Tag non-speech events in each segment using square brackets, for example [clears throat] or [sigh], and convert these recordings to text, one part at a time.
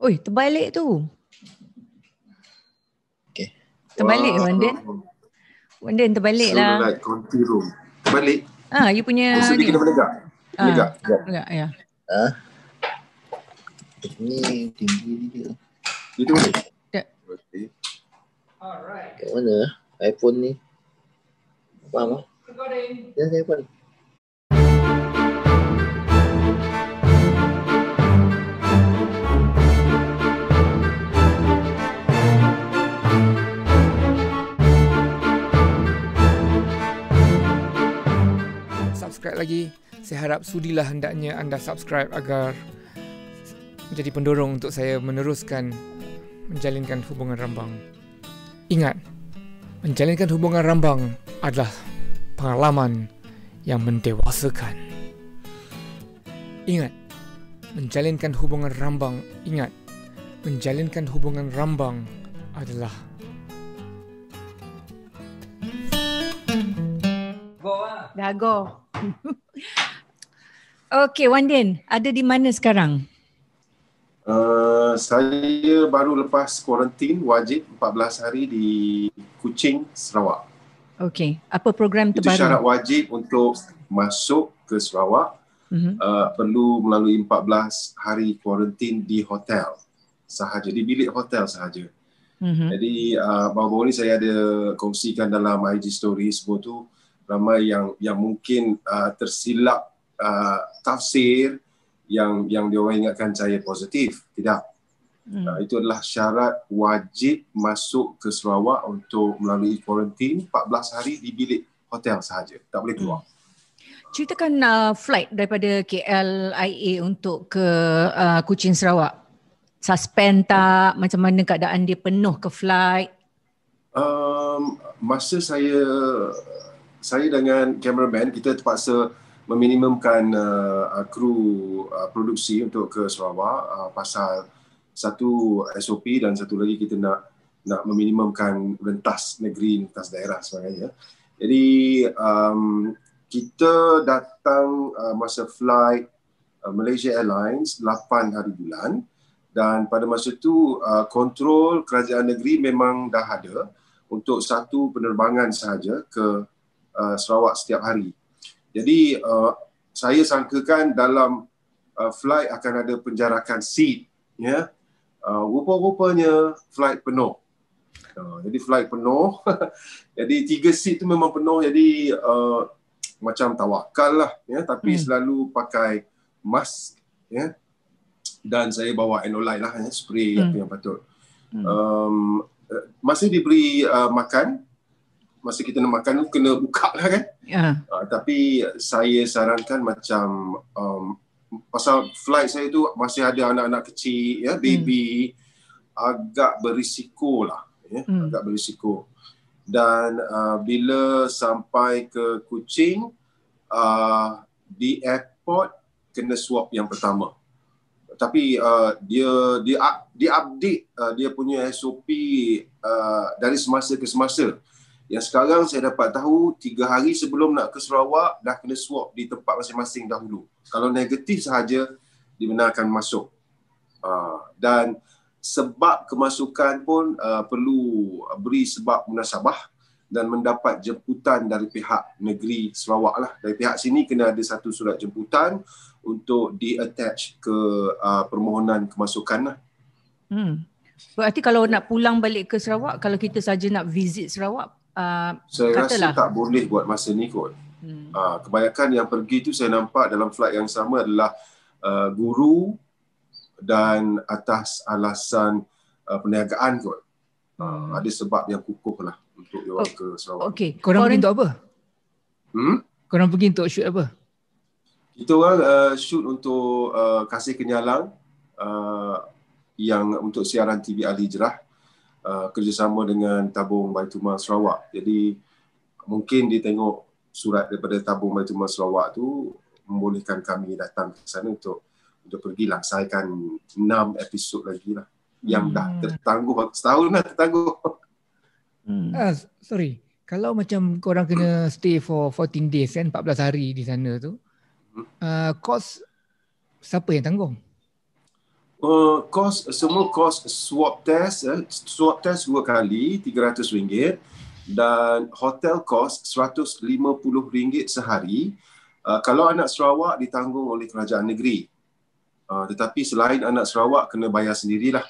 Oi, terbalik tu. Okay. Terbalik wow. Wandan. Wandan terbalik lah. Sebelah like room. Terbalik. Ah, ha, you punya. Oh, sedikit kena menegak. Ha, menegak. Ah, menegak, ya. Ah. Ha? Ini tinggi dia. Itu boleh? Tak. Okay. Alright. Kat mana iPhone ni? Faham lah. Ya, iPhone. subscribe lagi. Saya harap sudilah hendaknya anda subscribe agar menjadi pendorong untuk saya meneruskan menjalinkan hubungan rambang. Ingat, menjalinkan hubungan rambang adalah pengalaman yang mendewasakan. Ingat, menjalinkan hubungan rambang, ingat, menjalinkan hubungan rambang adalah Go lah. Dah go. [laughs] okay, Wandin. Ada di mana sekarang? Uh, saya baru lepas kuarantin wajib 14 hari di Kuching, Sarawak. Okay. Apa program terbaru? Itu syarat wajib untuk masuk ke Sarawak. Uh-huh. Uh, perlu melalui 14 hari kuarantin di hotel sahaja. Di bilik hotel sahaja. Uh-huh. Jadi uh, baru-baru ni saya ada kongsikan dalam IG story sebuah tu ramai yang yang mungkin uh, tersilap uh, tafsir yang yang diorang ingatkan saya positif tidak hmm. uh, itu adalah syarat wajib masuk ke Sarawak untuk melalui kuarantin 14 hari di bilik hotel sahaja tak boleh keluar hmm. ceritakan uh, flight daripada KLIA untuk ke uh, Kuching Sarawak suspend tak macam mana keadaan dia penuh ke flight um, masa saya saya dengan cameraman kita terpaksa meminimumkan uh, uh, kru uh, produksi untuk ke Sarawak uh, pasal satu SOP dan satu lagi kita nak nak meminimumkan rentas negeri rentas daerah sebagainya. Jadi um, kita datang uh, masa flight uh, Malaysia Airlines 8 hari bulan dan pada masa itu uh, kontrol kerajaan negeri memang dah ada untuk satu penerbangan sahaja ke Uh, Sarawak setiap hari. Jadi uh, saya sangkakan dalam uh, flight akan ada penjarakan seat ya. Yeah. Uh, rupa-rupanya flight penuh. Uh, jadi flight penuh. [laughs] jadi tiga seat itu memang penuh jadi uh, macam tawakal lah ya tapi hmm. selalu pakai mask ya. Dan saya bawa enolite lah ya spray hmm. apa yang patut. Hmm. Um, uh, masih diberi uh, makan masa kita nak makan tu kena buka lah kan. Uh. Uh, tapi saya sarankan macam um, pasal flight saya tu masih ada anak-anak kecil ya hmm. baby hmm. agak berisiko lah ya hmm. agak berisiko dan uh, bila sampai ke Kuching uh, di airport kena swap yang pertama tapi uh, dia dia di update uh, dia punya SOP uh, dari semasa ke semasa. Hmm. Yang sekarang saya dapat tahu tiga hari sebelum nak ke Sarawak dah kena swab di tempat masing-masing dahulu. Kalau negatif sahaja dibenarkan masuk. Uh, dan sebab kemasukan pun uh, perlu beri sebab munasabah dan mendapat jemputan dari pihak negeri Sarawak lah. Dari pihak sini kena ada satu surat jemputan untuk di attach ke uh, permohonan kemasukan lah. Hmm. Berarti kalau nak pulang balik ke Sarawak, kalau kita saja nak visit Sarawak, Ah, saya katalah. rasa tak boleh buat masa ni kot. Hmm. Uh, kebanyakan yang pergi tu saya nampak dalam flight yang sama adalah uh, guru dan atas alasan uh, perniagaan kot. Uh, hmm. Ada sebab yang kukuh lah untuk oh, ke Sarawak. Okay. Korang pergi untuk apa? Hmm? Korang pergi untuk shoot apa? Kita orang uh, shoot untuk uh, Kasih Kenyalang uh, yang untuk siaran TV Al Hijrah. Uh, kerjasama dengan Tabung Baitulmal Sarawak. Jadi mungkin dia tengok surat daripada Tabung Baitulmal Sarawak tu membolehkan kami datang ke sana untuk untuk pergi laksaikan enam episod lagi lah yang hmm. dah tertangguh setahun dah tertangguh. Hmm. Uh, sorry. Kalau macam korang kena stay for 14 days kan, 14 hari di sana tu, hmm. uh, kos siapa yang tanggung? kos uh, semua kos swap test eh, swab test dua kali RM300 dan hotel kos RM150 sehari uh, kalau anak Sarawak ditanggung oleh kerajaan negeri uh, tetapi selain anak Sarawak kena bayar sendirilah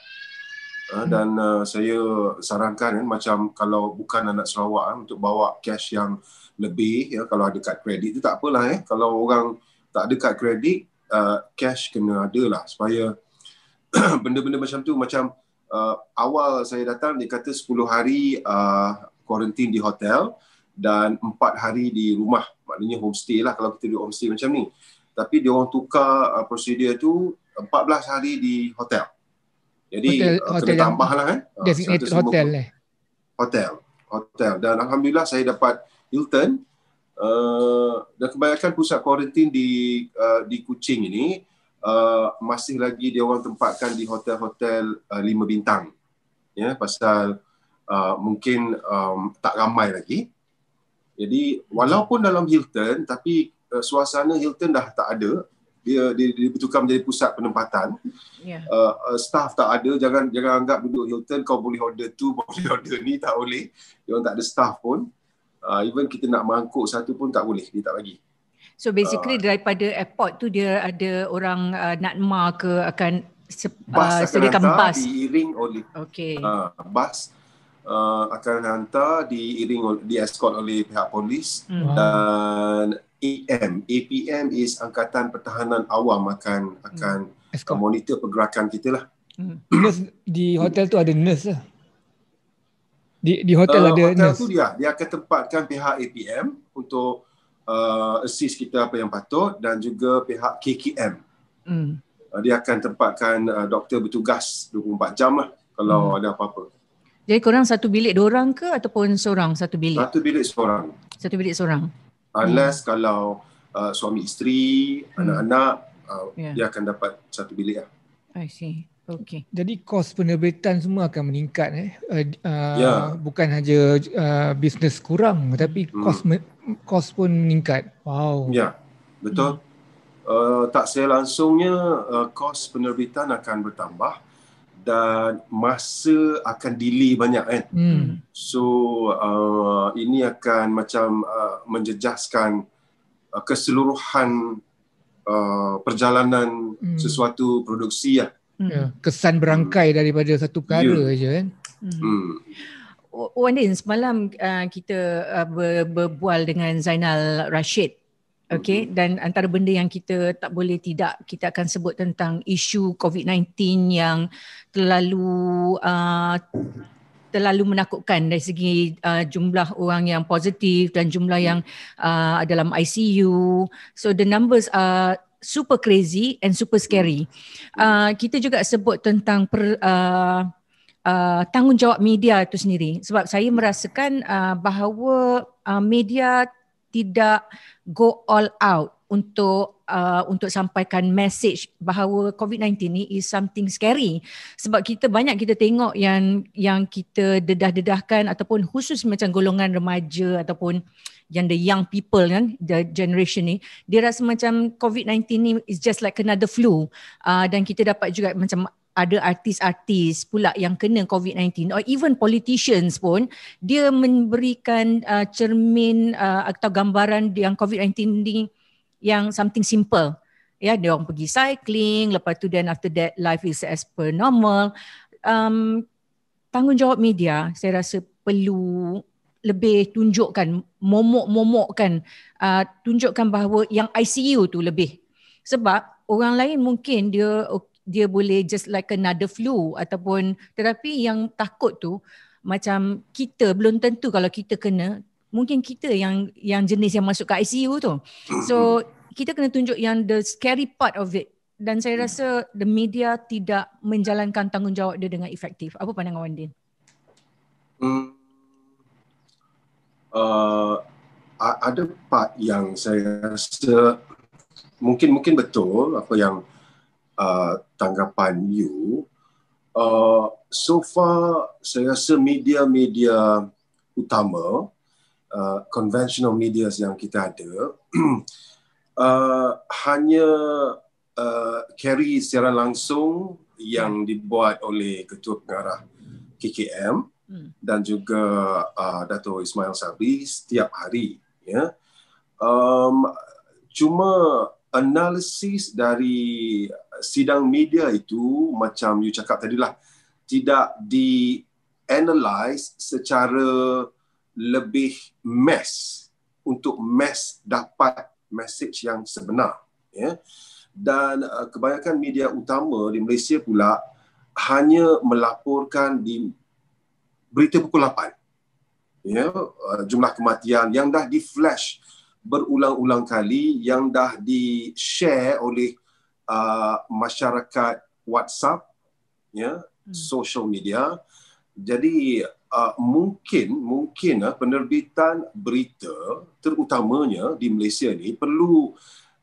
uh, hmm. dan uh, saya sarankan eh, macam kalau bukan anak Sarawak eh, untuk bawa cash yang lebih ya kalau ada kad kredit itu tak apalah eh kalau orang tak ada kad kredit uh, cash kena ada lah supaya [clears throat] benda-benda macam tu macam uh, awal saya datang dia kata 10 hari uh, quarantine di hotel dan 4 hari di rumah maknanya homestay lah kalau kita di homestay macam ni tapi dia orang tukar uh, prosedur tu 14 hari di hotel jadi hotel, uh, kena tambah lah kan designated uh, hotel eh. hotel hotel dan alhamdulillah saya dapat Hilton uh, dan kebanyakan pusat quarantine di uh, di Kuching ini Uh, masih lagi dia orang tempatkan di hotel-hotel uh, lima bintang. Ya, yeah, pasal uh, mungkin um, tak ramai lagi. Jadi walaupun dalam Hilton tapi uh, suasana Hilton dah tak ada. Dia, dia dia bertukar menjadi pusat penempatan. Yeah. Uh, uh, staff tak ada, jangan jangan anggap duduk Hilton kau boleh order tu, [laughs] boleh order ni tak boleh. Dia orang tak ada staff pun. Uh, even kita nak mangkuk satu pun tak boleh, dia tak bagi. So basically uh, daripada airport tu dia ada orang uh, nak ma ke akan se- ah, bus uh, sediakan akan bus diiring oleh okay. uh, bus uh, akan hantar diiring di escort oleh pihak polis hmm. dan AM APM is angkatan pertahanan awam akan hmm. akan escort. monitor pergerakan kita lah. Hmm. [coughs] Nurse di hotel tu ada nurse lah. Di di hotel uh, ada hotel nurse. Hotel tu dia dia akan tempatkan pihak APM untuk uh, assist kita apa yang patut dan juga pihak KKM. Mm. Uh, dia akan tempatkan uh, doktor bertugas 24 jam lah kalau mm. ada apa-apa. Jadi korang satu bilik dua orang ke ataupun seorang satu bilik? Satu bilik seorang. Satu bilik seorang. Unless yeah. kalau uh, suami isteri, mm. anak-anak uh, yeah. dia akan dapat satu bilik lah. I see. Okay. Jadi kos penerbitan semua akan meningkat eh. Uh, yeah. Uh, bukan hanya uh, bisnes kurang tapi hmm. kos mm kos pun meningkat. Wow. Ya, betul. Hmm. Uh, tak saya langsungnya uh, eh, kos penerbitan akan bertambah dan masa akan delay banyak kan. Hmm. So uh, ini akan macam uh, menjejaskan uh, keseluruhan uh, perjalanan hmm. sesuatu produksi ya. Hmm. kesan berangkai hmm. daripada satu perkara yeah. aja kan. Hmm. hmm. Oh, oh Andin, semalam uh, kita uh, ber, berbual dengan Zainal Rashid. Okay, dan antara benda yang kita tak boleh tidak kita akan sebut tentang isu COVID-19 yang terlalu uh, terlalu menakutkan dari segi uh, jumlah orang yang positif dan jumlah yang uh, dalam ICU. So the numbers are super crazy and super scary. Uh, kita juga sebut tentang per, uh, uh, tanggungjawab media itu sendiri sebab saya hmm. merasakan uh, bahawa uh, media tidak go all out untuk uh, untuk sampaikan message bahawa COVID-19 ni is something scary sebab kita banyak kita tengok yang yang kita dedah-dedahkan ataupun khusus macam golongan remaja ataupun uh, yang the young people kan the generation ni dia rasa macam covid-19 ni is just like another flu uh, dan kita dapat juga macam ada artis-artis pula yang kena covid-19 or even politicians pun dia memberikan uh, cermin uh, atau gambaran yang covid-19 ni yang something simple ya dia orang pergi cycling lepas tu then after that life is as per normal um, tanggungjawab media saya rasa perlu lebih tunjukkan momok-momokkan uh, tunjukkan bahawa yang ICU tu lebih sebab orang lain mungkin dia dia boleh just like another flu ataupun tetapi yang takut tu macam kita belum tentu kalau kita kena mungkin kita yang yang jenis yang masuk ke ICU tu so kita kena tunjuk yang the scary part of it dan saya rasa the media tidak menjalankan tanggungjawab dia dengan efektif apa pandangan Wandin? Hmm uh, ada part yang saya rasa mungkin mungkin betul apa yang uh, tanggapan you uh, so far saya rasa media-media utama uh, conventional media yang kita ada [clears throat] uh, hanya uh, carry secara langsung yang dibuat oleh ketua pengarah KKM Hmm. dan juga uh, Dato Ismail Sabri setiap hari ya. Um cuma analisis dari sidang media itu macam you cakap lah tidak di analyze secara lebih mass untuk mass dapat message yang sebenar ya. Dan uh, kebanyakan media utama di Malaysia pula hanya melaporkan di berita pukul 8. Ya, uh, jumlah kematian yang dah di-flash berulang-ulang kali yang dah di-share oleh uh, masyarakat WhatsApp ya, hmm. social media. Jadi uh, mungkin mungkin uh, penerbitan berita terutamanya di Malaysia ni perlu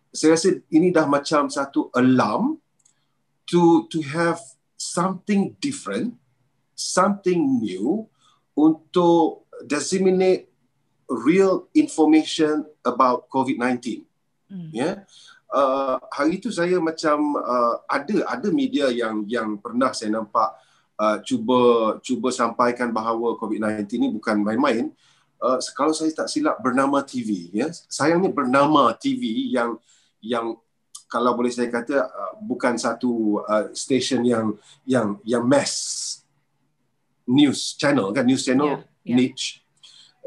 saya rasa ini dah macam satu alarm to to have something different something new untuk disseminate real information about COVID-19. Hmm. Yeah. Uh, hari itu saya macam uh, ada ada media yang yang pernah saya nampak uh, cuba cuba sampaikan bahawa COVID-19 ini bukan main-main. Uh, kalau saya tak silap bernama TV, ya. Yeah. Sayangnya bernama TV yang yang kalau boleh saya kata uh, bukan satu uh, stesen yang yang yang mass news channel kan news channel yeah, yeah. niche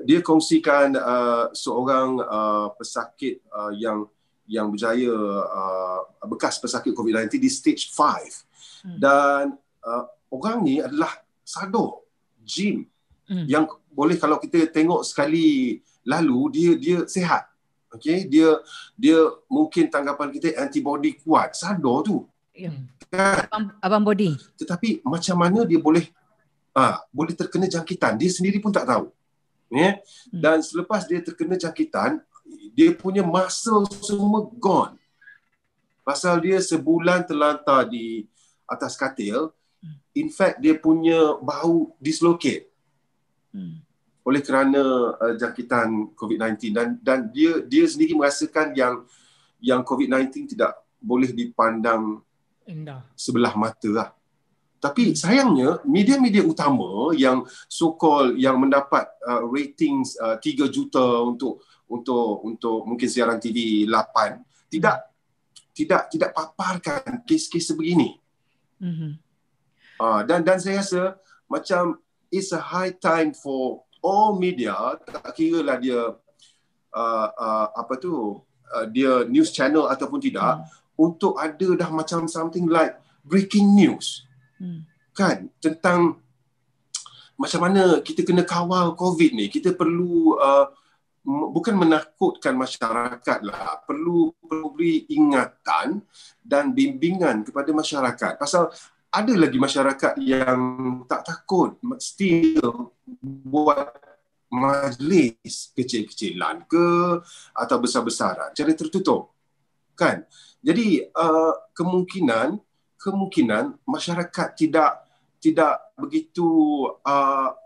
dia kongsikan uh, seorang uh, pesakit uh, yang yang berjaya uh, bekas pesakit COVID-19 di stage 5 hmm. dan uh, orang ni adalah Sado gym hmm. yang boleh kalau kita tengok sekali lalu dia dia sehat okey dia dia mungkin tanggapan kita antibody kuat Sado tu yeah. kan? abang abang body tetapi macam mana dia boleh ah ha, boleh terkena jangkitan dia sendiri pun tak tahu ya yeah? Hmm. dan selepas dia terkena jangkitan dia punya masa semua gone pasal dia sebulan terlantar di atas katil hmm. in fact dia punya bau dislocate hmm. oleh kerana uh, jangkitan covid-19 dan dan dia dia sendiri merasakan yang yang covid-19 tidak boleh dipandang indah sebelah mata lah tapi sayangnya media-media utama yang so sokol yang mendapat uh, ratings uh, 3 juta untuk untuk untuk mungkin siaran TV 8 tidak tidak tidak paparkan kes-kes sebegini. Mm-hmm. Uh, dan dan saya rasa macam it's a high time for all media tak kira lah dia uh, uh, apa tu uh, dia news channel ataupun tidak mm. untuk ada dah macam something like breaking news hmm. kan tentang macam mana kita kena kawal COVID ni kita perlu uh, bukan menakutkan masyarakat lah perlu perlu beri ingatan dan bimbingan kepada masyarakat pasal ada lagi masyarakat yang tak takut still buat majlis kecil-kecilan ke atau besar-besaran cara tertutup kan jadi uh, kemungkinan kemungkinan masyarakat tidak tidak begitu uh,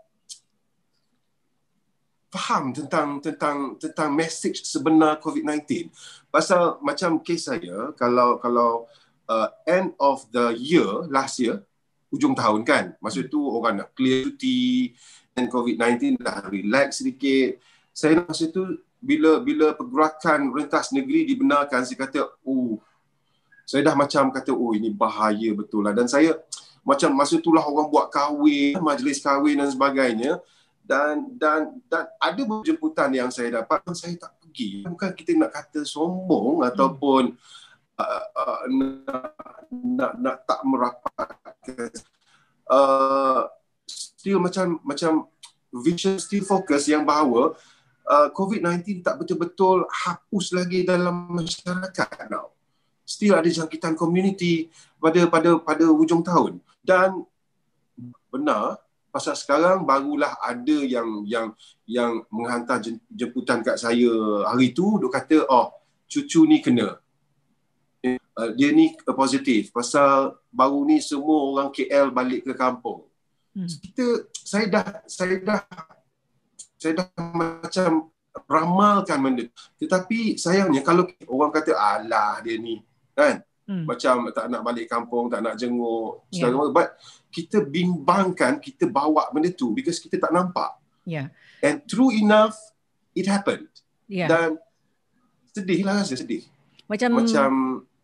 faham tentang tentang tentang message sebenar COVID-19. Pasal macam kes saya kalau kalau uh, end of the year last year ujung tahun kan masa tu orang nak clear duty and COVID-19 dah relax sedikit. Saya masa tu bila bila pergerakan rentas negeri dibenarkan saya kata oh saya dah macam kata oh ini bahaya betul lah dan saya macam masa itulah orang buat kahwin majlis kahwin dan sebagainya dan dan dan ada jemputan yang saya dapat dan saya tak pergi bukan kita nak kata sombong hmm. ataupun uh, uh, nak, nak nak tak merapat uh, still macam macam vision still focus yang bahawa uh, COVID-19 tak betul-betul hapus lagi dalam masyarakat now still ada jangkitan community pada pada pada hujung tahun dan benar pasal sekarang barulah ada yang yang yang menghantar jemputan kat saya hari tu dok kata oh cucu ni kena uh, dia ni uh, positif pasal baru ni semua orang KL balik ke kampung hmm. kita saya dah saya dah saya dah macam ramalkan benda tetapi sayangnya kalau orang kata alah dia ni kan hmm. macam tak nak balik kampung tak nak jenguk yeah. segala but kita bimbangkan kita bawa benda tu because kita tak nampak yeah and true enough it happened yeah. dan sedih lah rasa sedih macam macam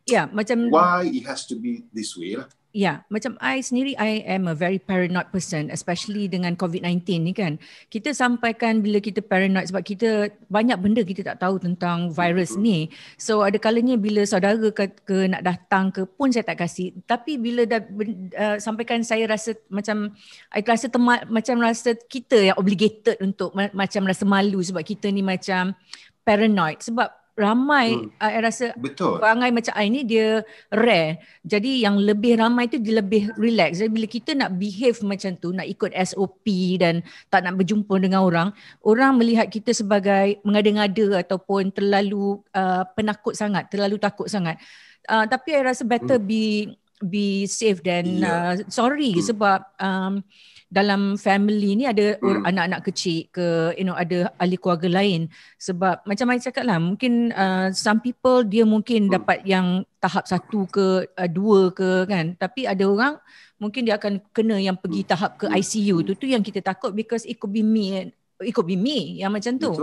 yeah macam why it has to be this way lah Ya, yeah, macam I sendiri, I am a very paranoid person, especially dengan COVID-19 ni kan. Kita sampaikan bila kita paranoid sebab kita banyak benda kita tak tahu tentang virus ni. So ada kalanya bila saudara ke, ke nak datang ke pun saya tak kasih. Tapi bila dah uh, sampaikan saya rasa macam, I rasa temat, macam rasa kita yang obligated untuk macam rasa malu sebab kita ni macam paranoid. Sebab ramai saya hmm. uh, rasa Betul. perangai macam saya ni dia rare. Jadi yang lebih ramai tu dia lebih relax. Jadi bila kita nak behave macam tu, nak ikut SOP dan tak nak berjumpa dengan orang, orang melihat kita sebagai mengada-ngada ataupun terlalu uh, penakut sangat, terlalu takut sangat. Uh, tapi saya rasa better hmm. be be safe dan yeah. Ya. uh, sorry hmm. sebab um, dalam family ni ada hmm. anak-anak kecil ke you know ada ahli keluarga lain sebab macam macam cakap lah mungkin uh, some people dia mungkin hmm. dapat yang tahap satu ke uh, dua ke kan tapi ada orang mungkin dia akan kena yang pergi hmm. tahap ke ICU hmm. tu tu yang kita takut because it could be me it could be me yang macam tu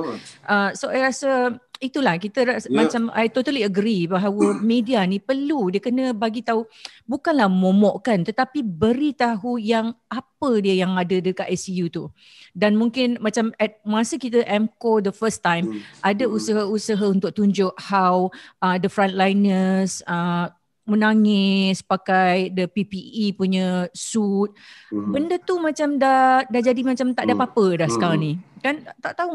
uh, so saya rasa itulah kita yeah. macam I totally agree bahawa [clears throat] media ni perlu dia kena bagi tahu bukanlah momokkan tetapi beritahu yang apa dia yang ada dekat ICU e tu dan mungkin macam at masa kita MCO the first time mm. ada mm. usaha-usaha untuk tunjuk how uh, the frontliners uh, menangis pakai the PPE punya suit. Mm. Benda tu macam dah dah jadi macam tak ada mm. apa-apa dah mm. sekarang hmm. ni. Kan tak tahu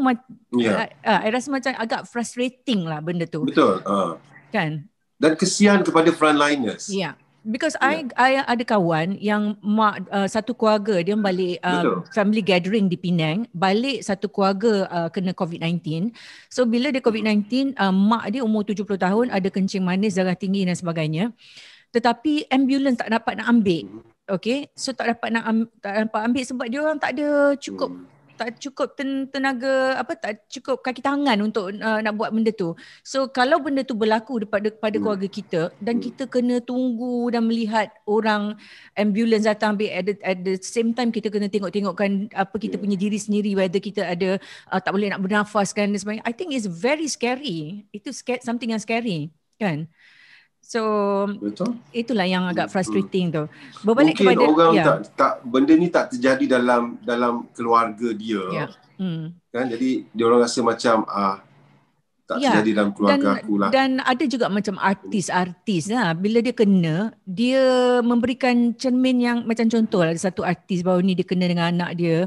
yeah. I, ah, I rasa macam agak frustrating lah benda tu. Betul. Uh. Kan? Dan kesian kepada frontliners. Ya. Yeah. Because yeah. I I ada kawan yang mak uh, satu keluarga dia balik uh, family gathering di Penang, balik satu keluarga uh, kena COVID-19. So bila dia COVID-19, uh, mak dia umur 70 tahun, ada kencing manis, darah tinggi dan sebagainya. Tetapi ambulans tak dapat nak ambil. Hmm. Okay, so tak dapat nak tak dapat ambil sebab dia orang tak ada cukup hmm tak cukup tenaga apa tak cukup kaki tangan untuk uh, nak buat benda tu. So kalau benda tu berlaku kepada pada hmm. keluarga kita dan hmm. kita kena tunggu dan melihat orang ambulans datang ambil at the, at the same time kita kena tengok-tengokkan apa kita yeah. punya diri sendiri whether kita ada uh, tak boleh nak bernafas kan sebagainya. I think it's very scary. Itu something yang scary kan? So Betul. itulah yang agak frustrating hmm. tu. Berbalik Mungkin kepada orang yeah. tak tak benda ni tak terjadi dalam dalam keluarga dia. Yeah. Hmm. Kan jadi dia orang rasa macam ah tak yeah. terjadi dalam keluarga dan, lah. Dan ada juga macam artis-artis lah bila dia kena dia memberikan cermin yang macam contoh ada satu artis baru ni dia kena dengan anak dia.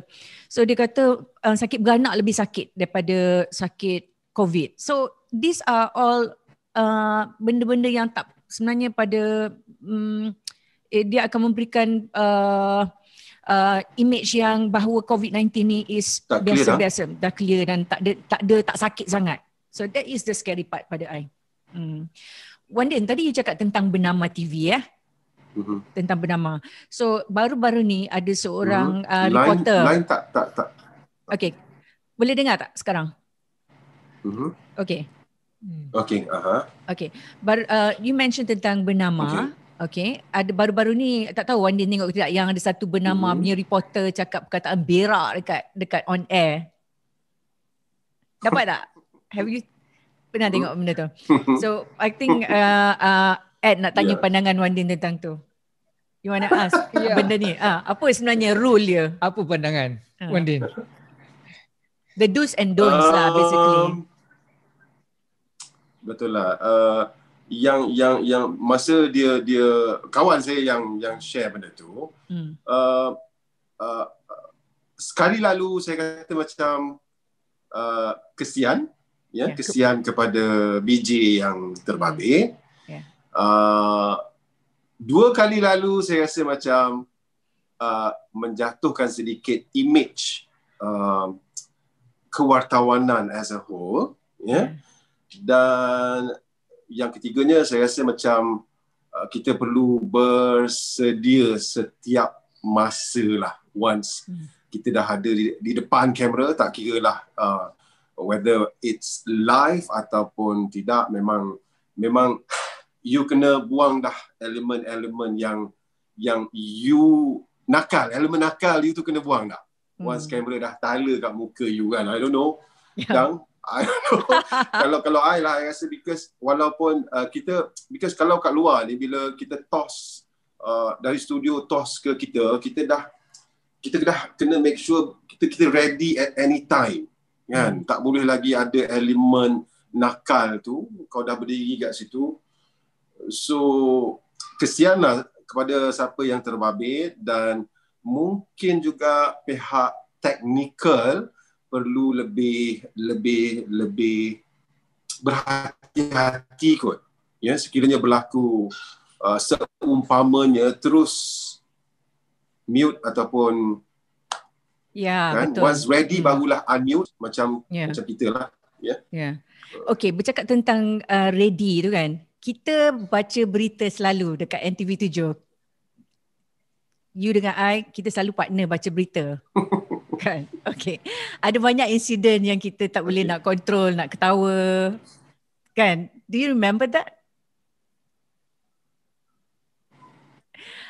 So dia kata uh, sakit beranak lebih sakit daripada sakit COVID. So these are all Uh, benda-benda yang tak sebenarnya pada um, eh, dia akan memberikan uh, uh, image yang bahawa COVID-19 ni is biasa-biasa dah. dah clear dan tak ada tak ada tak sakit sangat. So that is the scary part pada I. Hmm. Wandin tadi you cakap tentang bernama TV ya. Eh? Mm-hmm. Tentang bernama. So baru-baru ni ada seorang mm-hmm. uh, reporter. Lain, tak, tak tak tak. Okay. Boleh dengar tak sekarang? Mm-hmm. Okay. Hmm. Okay, aha. Uh-huh. Okay, but uh, you mentioned tentang bernama. Okay. Okay, ada baru-baru ni tak tahu Wan Din tengok tidak yang ada satu bernama hmm. punya reporter cakap perkataan berak dekat dekat on air. Dapat tak? Have you pernah tengok benda tu? [laughs] So, I think uh, uh, Ed nak tanya yeah. pandangan Wan Din tentang tu. You want to ask [laughs] yeah. benda ni? Uh, apa sebenarnya rule dia? Apa pandangan uh. Ah. Wan Din? The do's and don'ts um, lah basically. Um, betul lah. Uh, yang yang yang masa dia dia kawan saya yang yang share benda tu. Hmm. Uh, uh, sekali lalu saya kata macam uh, kesian ya yeah, ya, kesian ke- kepada BJ yang terbabit. Hmm. Yeah. Uh, dua kali lalu saya rasa macam uh, menjatuhkan sedikit image uh, kewartawanan as a whole ya. Yeah. Yeah dan yang ketiganya saya rasa macam uh, kita perlu bersedia setiap masa lah once hmm. kita dah ada di, di depan kamera tak kira lah uh, whether it's live ataupun tidak memang memang you kena buang dah elemen-elemen yang yang you nakal elemen nakal you tu kena buang dah once hmm. kamera dah tala kat muka you kan I don't know yeah. I don't know. [laughs] kalau kalau I lah, I rasa because walaupun uh, kita, because kalau kat luar ni, bila kita toss, uh, dari studio toss ke kita, kita dah, kita dah kena make sure kita kita ready at any time. Kan? Hmm. Tak boleh lagi ada elemen nakal tu, kau dah berdiri kat situ. So, kesian lah kepada siapa yang terbabit dan mungkin juga pihak teknikal perlu lebih lebih lebih berhati-hati kot ya sekiranya berlaku uh, seumpamanya terus mute ataupun ya kan? betul once ready hmm. barulah unmute macam ya. macam kita lah ya ya okay, bercakap tentang uh, ready tu kan kita baca berita selalu dekat NTV7 you dengan I kita selalu partner baca berita [laughs] kan. Okay. Ada banyak insiden yang kita tak boleh okay. nak kontrol, nak ketawa. Kan? Do you remember that?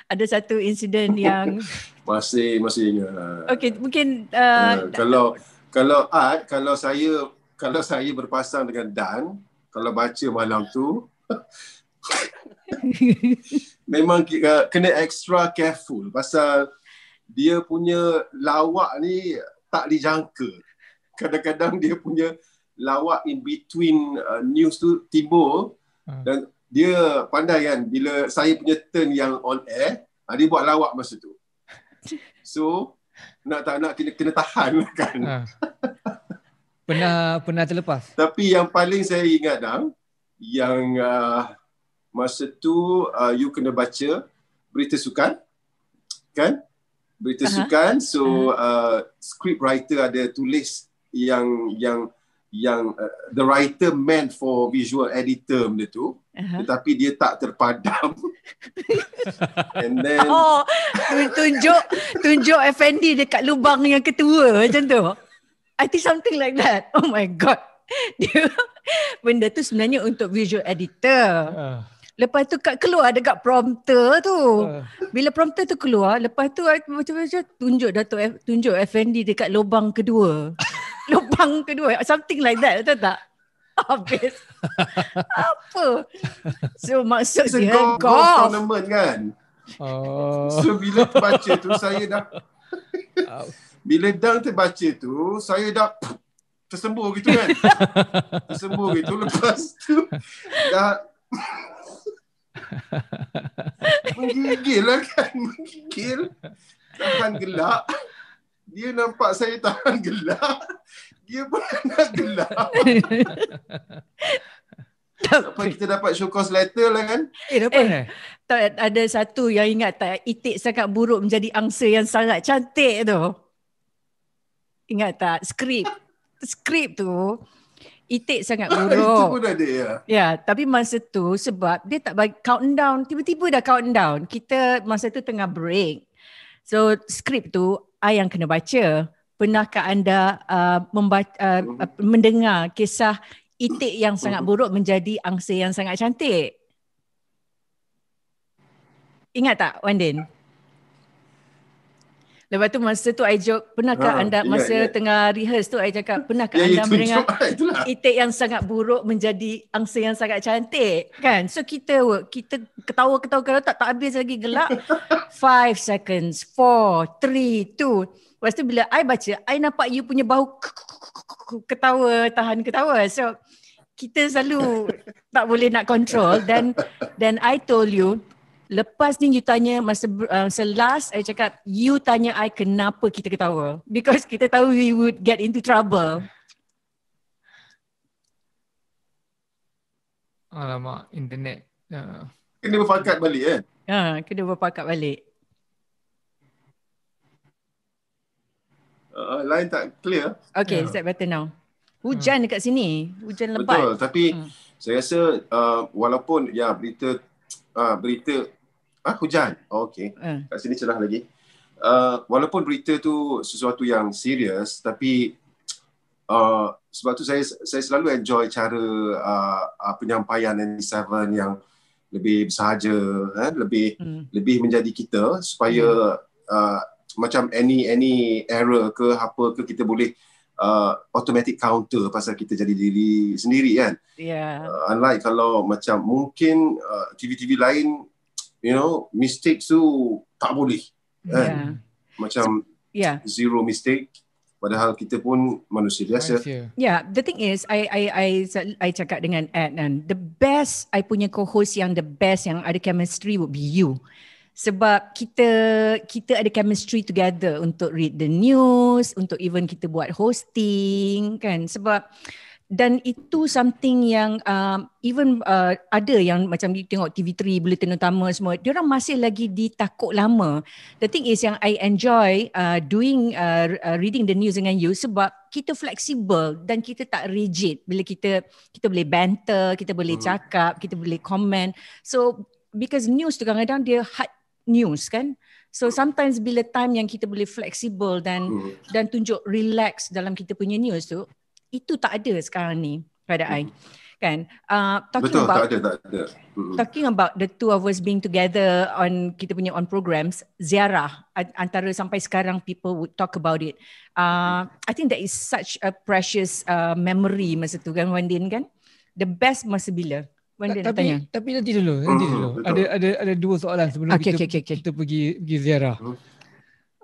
Ada satu insiden [laughs] yang... masih, masih ingat. Okay, mungkin... Uh, uh, kalau kalau ad, kalau saya kalau saya berpasang dengan Dan, kalau baca malam tu, [laughs] memang uh, kena extra careful pasal dia punya lawak ni tak dijangka. Kadang-kadang dia punya lawak in between uh, news tu timbul hmm. dan dia pandai kan bila saya punya turn yang on air, ah, dia buat lawak masa tu. [laughs] So nak tak nak kena, kena tahan [laughs] kan. Ha. Pernah pernah terlepas. Tapi yang paling saya ingat dah yang uh, masa tu uh, you kena baca berita sukan kan? berita uh-huh. sukan so uh, script writer ada tulis yang yang yang uh, the writer meant for visual editor benda tu uh-huh. tetapi dia tak terpadam [laughs] and then oh tunjuk tunjuk FND dekat lubang yang ketua macam tu I think something like that oh my god [laughs] dia benda tu sebenarnya untuk visual editor uh. Lepas tu kat keluar dekat prompter tu. Ah. Bila prompter tu keluar, lepas tu macam-macam tunjuk Datuk F, tunjuk Effendi dekat lubang kedua. [laughs] lubang kedua, something like that, betul tak? [laughs] Habis. Apa? So maksud dia golf, kan? Oh. So bila terbaca tu saya dah [laughs] Bila dang terbaca tu Saya dah tersembur gitu kan Tersembur gitu Lepas tu dah menggigil lah kan. Menggigil. Tahan gelak. Dia nampak saya tahan gelak. Dia pun nak gelak. Sampai kita dapat show cause letter lah kan. Eh, dapat eh, eh? Tak, ada satu yang ingat tak? Itik sangat buruk menjadi angsa yang sangat cantik tu. Ingat tak? Skrip. Skrip tu itik sangat [laughs] ah, buruk. Itu pun ada ya. Ya, tapi masa tu sebab dia tak bagi countdown, tiba-tiba dah countdown. Kita masa tu tengah break. So skrip tu I yang kena baca. Pernahkah anda uh, membaca, uh, uh, mendengar kisah itik yang sangat hmm. buruk menjadi angsa yang sangat cantik? Ingat tak Wandin? Lepas tu masa tu I joke, pernahkah ha, anda ya, masa yeah, tengah rehearse tu I cakap, pernahkah yeah, anda yeah, mendengar [laughs] ah, itik yang sangat buruk menjadi angsa yang sangat cantik? Kan? So kita kita ketawa-ketawa kalau tak tak habis lagi gelak. [laughs] five seconds, four three two, Lepas tu bila I baca, I nampak you punya bau [laughs] ketawa, tahan ketawa. So kita selalu tak boleh nak control dan dan I told you Lepas ni you tanya masa uh, selas I cakap you tanya I kenapa kita ketawa because kita tahu we would get into trouble. Alamak internet. Uh. Kena berpakat balik eh. Ha, kena berpakat balik. Uh, line tak clear. Okay, yeah. set better now. Hmm. Hujan uh. dekat sini. Hujan lebat. Betul, tapi uh. saya rasa uh, walaupun ya berita uh, berita Ah hujan. Oh, okay. Uh. Eh. Kat sini cerah lagi. Uh, walaupun berita tu sesuatu yang serius tapi uh, sebab tu saya saya selalu enjoy cara uh, uh penyampaian N7 yang lebih bersahaja eh, lebih mm. lebih menjadi kita supaya mm. uh, macam any any error ke apa ke kita boleh uh, automatic counter pasal kita jadi diri sendiri kan yeah. uh, unlike kalau macam mungkin uh, TV-TV lain you know mistake tu tak boleh ya. kan yeah. macam so, ya. yeah. zero mistake padahal kita pun manusia biasa yeah the thing is i i i i cakap dengan Adnan the best i punya co-host yang the best yang ada chemistry would be you sebab kita kita ada chemistry together untuk read the news untuk even kita buat hosting kan sebab dan itu something yang uh, even uh, ada yang macam you tengok TV3 boleh tengok tamu semua dia orang masih lagi ditakut lama the thing is yang i enjoy uh, doing uh, uh, reading the news dengan you sebab kita fleksibel dan kita tak rigid bila kita kita boleh banter kita boleh hmm. cakap kita boleh komen. so because news tu kadang-kadang dia hard news kan So sometimes bila time yang kita boleh fleksibel dan hmm. dan tunjuk relax dalam kita punya news tu itu tak ada sekarang ni keadaan hmm. kan uh, talking Betul, about tak ada, tak ada. Hmm. talking about the two of us being together on kita punya on programs ziarah antara sampai sekarang people would talk about it uh, i think that is such a precious uh, memory masa tu kan Wandin kan the best masa bila tapi tanya. tapi nanti dulu nanti dulu mm, ada ada ada dua soalan sebelum okay, kita okay, okay, kita pergi pergi ziarah mm.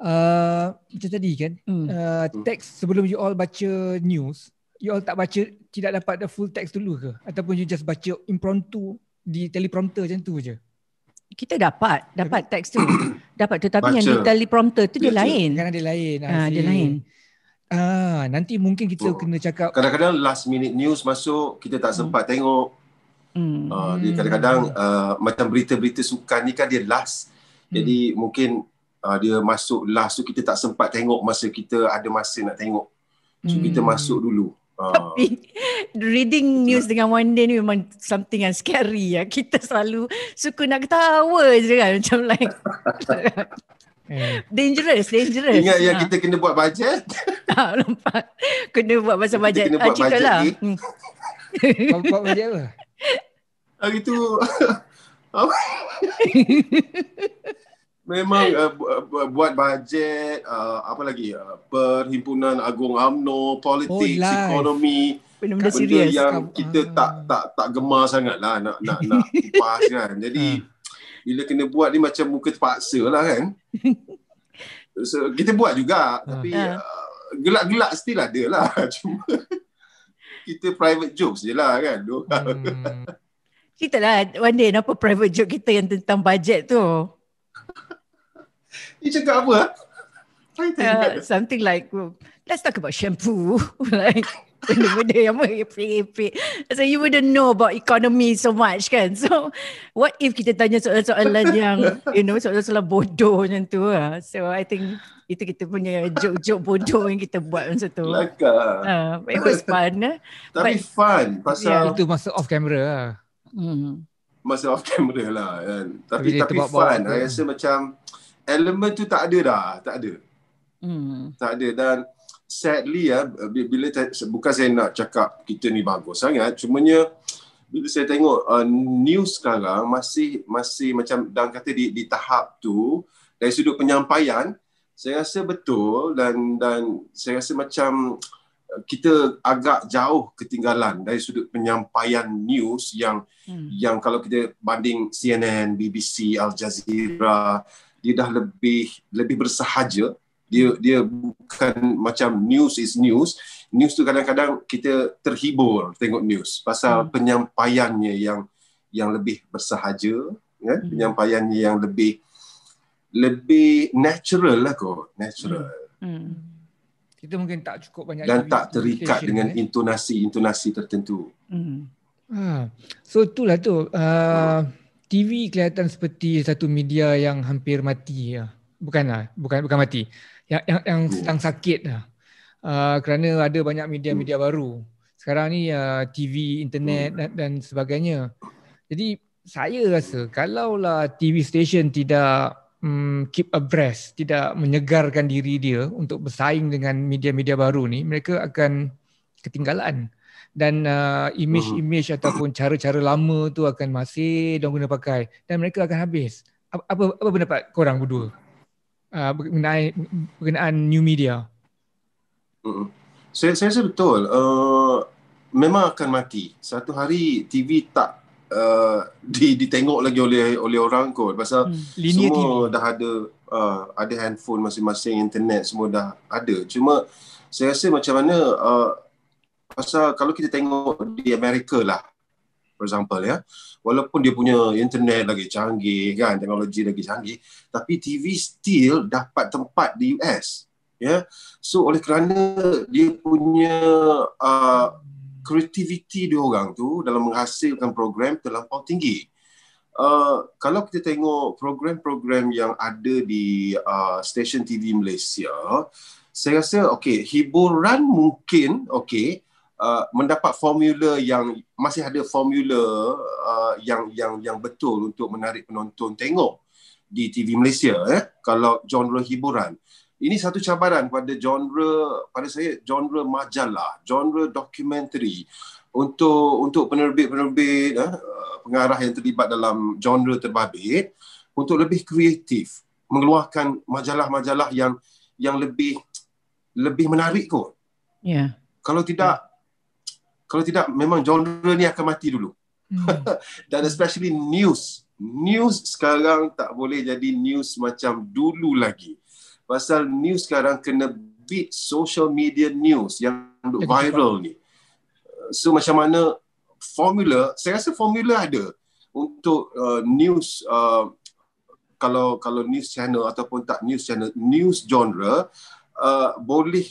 Ah, macam tadi kan hmm. uh, ah, hmm. teks sebelum you all baca news you all tak baca tidak dapat the full text dulu ke ataupun you just baca impromptu di teleprompter macam tu je kita dapat dapat teks tu [coughs] dapat tetapi baca. yang di teleprompter tu dia baca. lain kan ada lain ha, dia lain Ah, nanti mungkin kita oh. kena cakap kadang-kadang last minute news masuk kita tak hmm. sempat hmm. tengok hmm. Uh, kadang-kadang uh, macam berita-berita sukan ni kan dia last hmm. jadi mungkin uh, dia masuk last tu kita tak sempat tengok masa kita ada masa nak tengok so hmm. kita masuk dulu ah. tapi reading news dengan one day ni memang something yang scary ya. [laughs] Kita selalu suka nak ketawa je kan [laughs] macam like [laughs] dangerous, dangerous. Ingat yang ha. kita kena buat bajet. Ha, nampak. Kena buat pasal bajet. Kena lah. hmm. buat bajet lah. Kau buat apa? Hari tu. Memang uh, bu- uh, buat bajet, uh, apa lagi, uh, perhimpunan Agung UMNO, politik, oh, ekonomi. Benda-benda, benda-benda serius. yang kita uh. tak tak tak gemar sangat lah nak, nak, nak [laughs] kupas kan. Jadi ah. bila kena buat ni macam muka terpaksa lah kan. [laughs] So, kita buat juga ah. tapi uh. Uh, gelak-gelak still ada lah. [laughs] Cuma kita private jokes je lah kan. Hmm. Cerita lah one day apa private joke kita yang tentang bajet tu. You cakap apa? Yeah, uh, something like, oh, let's talk about shampoo. [laughs] like, benda-benda yang merepek-repek. So, you wouldn't know about economy so much, kan? So, what if kita tanya soalan-soalan [laughs] yang, you know, soalan-soalan bodoh macam tu lah. So, I think itu kita punya joke-joke bodoh yang kita buat masa tu. Lekah. Uh, it was fun. Eh? Tapi but, fun pasal... Yeah. Itu masa off camera lah. Hmm. Masa off camera lah. Kan? Tapi, tapi, tapi fun. Bawa-bawa. rasa macam elemen tu tak ada dah, tak ada. Hmm. Tak ada dan sadly ya bila bukan saya nak cakap kita ni bagus sangat, cumanya bila saya tengok uh, news sekarang masih masih macam dan kata di di tahap tu dari sudut penyampaian saya rasa betul dan dan saya rasa macam uh, kita agak jauh ketinggalan dari sudut penyampaian news yang hmm. yang kalau kita banding CNN, BBC, Al Jazeera hmm dia dah lebih lebih bersahaja dia dia bukan macam news is news news tu kadang-kadang kita terhibur tengok news pasal hmm. penyampaiannya yang yang lebih bersahaja kan hmm. penyampaiannya yang lebih lebih natural lah kot natural hmm. hmm. kita mungkin tak cukup banyak dan tak terikat dengan eh? intonasi intonasi tertentu hmm. Ha. So itulah tu uh, hmm. TV kelihatan seperti satu media yang hampir mati ya. Bukanlah, bukan bukan mati. Ya, yang yang, yang oh. sedang sakit lah. Uh, kerana ada banyak media-media hmm. baru. Sekarang ni uh, ya, TV, internet hmm. dan, dan sebagainya. Jadi saya rasa kalaulah TV station tidak um, keep abreast, tidak menyegarkan diri dia untuk bersaing dengan media-media baru ni, mereka akan ketinggalan dan uh, image-image mhm. ataupun cara-cara lama tu akan masih dong guna pakai dan mereka akan habis. Apa apa, apa pendapat korang berdua? Uh, berkenaan berkenaan new media. Mhm. Saya saya rasa betul. Uh, memang akan mati. Satu hari TV tak Uh, [laughs] di ditengok lagi oleh oleh orang kot pasal hmm, semua TV. dah ada uh, ada handphone masing-masing internet semua dah ada cuma saya rasa macam mana uh, pasal kalau kita tengok di Amerika lah for example ya walaupun dia punya internet lagi canggih kan teknologi lagi canggih tapi TV still dapat tempat di US ya so oleh kerana dia punya uh, kreativiti dia orang tu dalam menghasilkan program terlampau tinggi Uh, kalau kita tengok program-program yang ada di uh, stesen TV Malaysia, saya rasa okay, hiburan mungkin okay. Uh, mendapat formula yang masih ada formula uh, yang yang yang betul untuk menarik penonton tengok di TV Malaysia eh kalau genre hiburan ini satu cabaran pada genre pada saya genre majalah genre dokumentari untuk untuk penerbit-penerbit eh, uh, pengarah yang terlibat dalam genre terbabit untuk lebih kreatif mengeluarkan majalah-majalah yang yang lebih lebih menarik kot. Yeah. Kalau tidak yeah kalau tidak memang genre ni akan mati dulu hmm. [laughs] dan especially news news sekarang tak boleh jadi news macam dulu lagi pasal news sekarang kena beat social media news yang duk viral ni so macam mana formula saya rasa formula ada untuk uh, news uh, kalau kalau news channel ataupun tak news channel news genre uh, boleh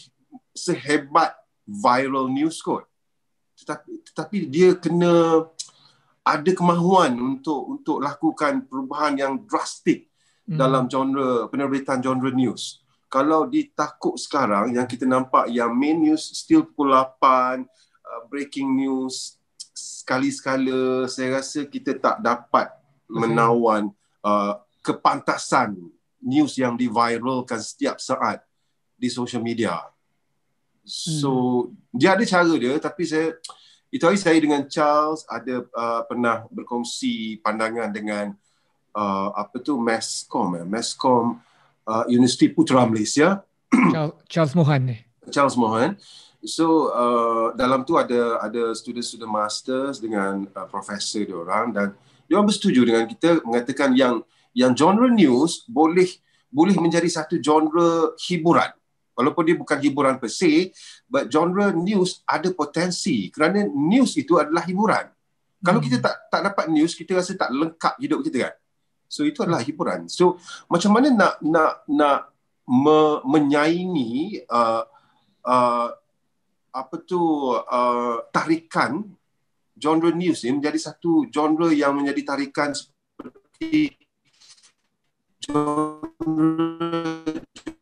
sehebat viral news kot tetapi, tetapi dia kena ada kemahuan untuk untuk lakukan perubahan yang drastik hmm. dalam genre penerbitan genre news. Kalau ditakut sekarang yang kita nampak yang main news still pukul 8 uh, breaking news sekali-sekala saya rasa kita tak dapat menawan uh, kepantasan news yang diviralkan setiap saat di social media. So hmm. dia ada cara dia tapi saya itu hari saya dengan Charles ada uh, pernah berkongsi pandangan dengan uh, apa tu Mescom eh? Mescom uh, Universiti Putra Malaysia [coughs] Charles Mohan eh. Charles Mohan so uh, dalam tu ada ada student student masters dengan uh, profesor dia orang dan dia orang bersetuju dengan kita mengatakan yang yang genre news boleh boleh menjadi satu genre hiburan Walaupun dia bukan hiburan per se, but genre news ada potensi kerana news itu adalah hiburan. Kalau hmm. kita tak tak dapat news, kita rasa tak lengkap hidup kita kan. So itu adalah hiburan. So macam mana nak nak nak me, menyaingi uh, uh, apa tu uh, tarikan genre news ni menjadi satu genre yang menjadi tarikan seperti genre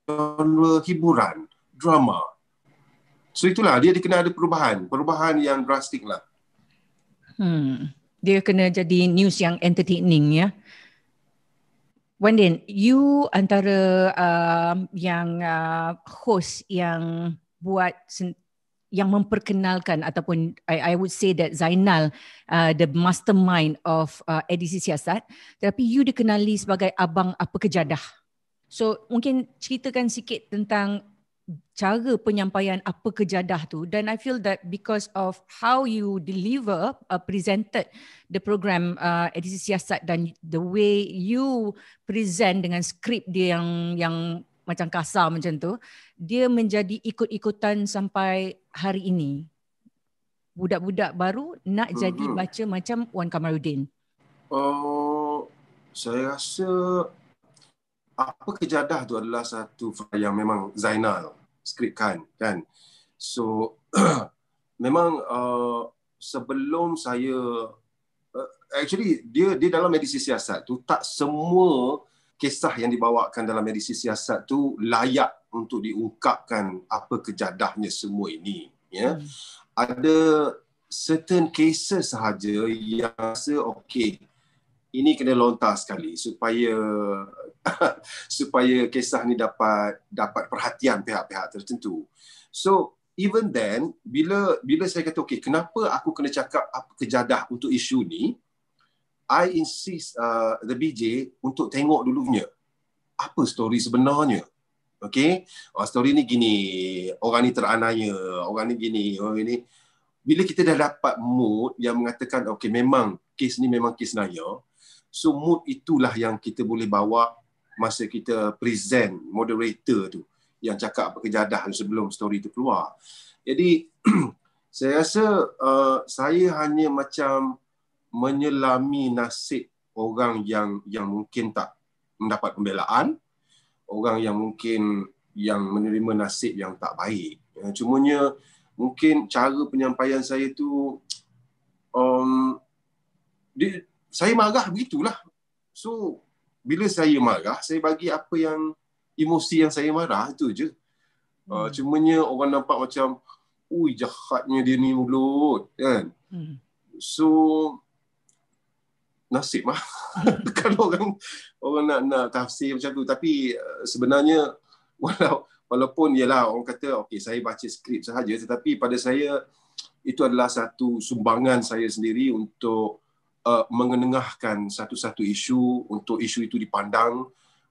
genre hiburan, drama. So itulah dia dia kena ada perubahan, perubahan yang drastik lah. Hmm. Dia kena jadi news yang entertaining ya. Wendin, you antara uh, yang uh, host yang buat sen- yang memperkenalkan ataupun I, I would say that Zainal uh, the mastermind of uh, edisi siasat tetapi you dikenali sebagai abang apa kejadah So mungkin ceritakan sikit tentang cara penyampaian apa kejadah tu dan I feel that because of how you deliver uh, presented the program uh, edisi siasat dan the way you present dengan skrip dia yang yang macam kasar macam tu dia menjadi ikut-ikutan sampai hari ini budak-budak baru nak jadi mm-hmm. baca macam Wan Kamarudin. Oh saya rasa apa kejadah tu adalah satu file yang memang Zainal skripkan kan. So [clears throat] memang uh, sebelum saya uh, actually dia dia dalam medisi siasat tu tak semua kisah yang dibawakan dalam medisi siasat tu layak untuk diungkapkan apa kejadahnya semua ini ya. Hmm. Ada certain cases sahaja yang rasa okey ini kena lontar sekali supaya [laughs] supaya kisah ni dapat dapat perhatian pihak-pihak tertentu. So even then bila bila saya kata okey kenapa aku kena cakap apa kejadah untuk isu ni I insist uh, the BJ untuk tengok dulu dulunya apa story sebenarnya. Okey, oh, story ni gini, orang ni teranaya, orang ni gini, orang ni. Bila kita dah dapat mood yang mengatakan okey memang kes ni memang kes naya, So mood itulah yang kita boleh bawa masa kita present moderator tu yang cakap apa berkejadah sebelum story tu keluar. Jadi [clears throat] saya rasa uh, saya hanya macam menyelami nasib orang yang yang mungkin tak mendapat pembelaan, orang yang mungkin yang menerima nasib yang tak baik. Cuma ya, Cumanya mungkin cara penyampaian saya tu um, dia, saya marah begitulah. So bila saya marah, saya bagi apa yang emosi yang saya marah itu je. Ah, hmm. cumanya orang nampak macam ui jahatnya dia ni mulut kan. Hmm. So nasib lah. Kalau [laughs] orang orang nak nak tafsir macam tu tapi eh, sebenarnya [laughs] walau walaupun ialah orang kata okay saya baca skrip sahaja tetapi pada saya itu adalah satu sumbangan saya sendiri untuk uh, mengenengahkan satu-satu isu untuk isu itu dipandang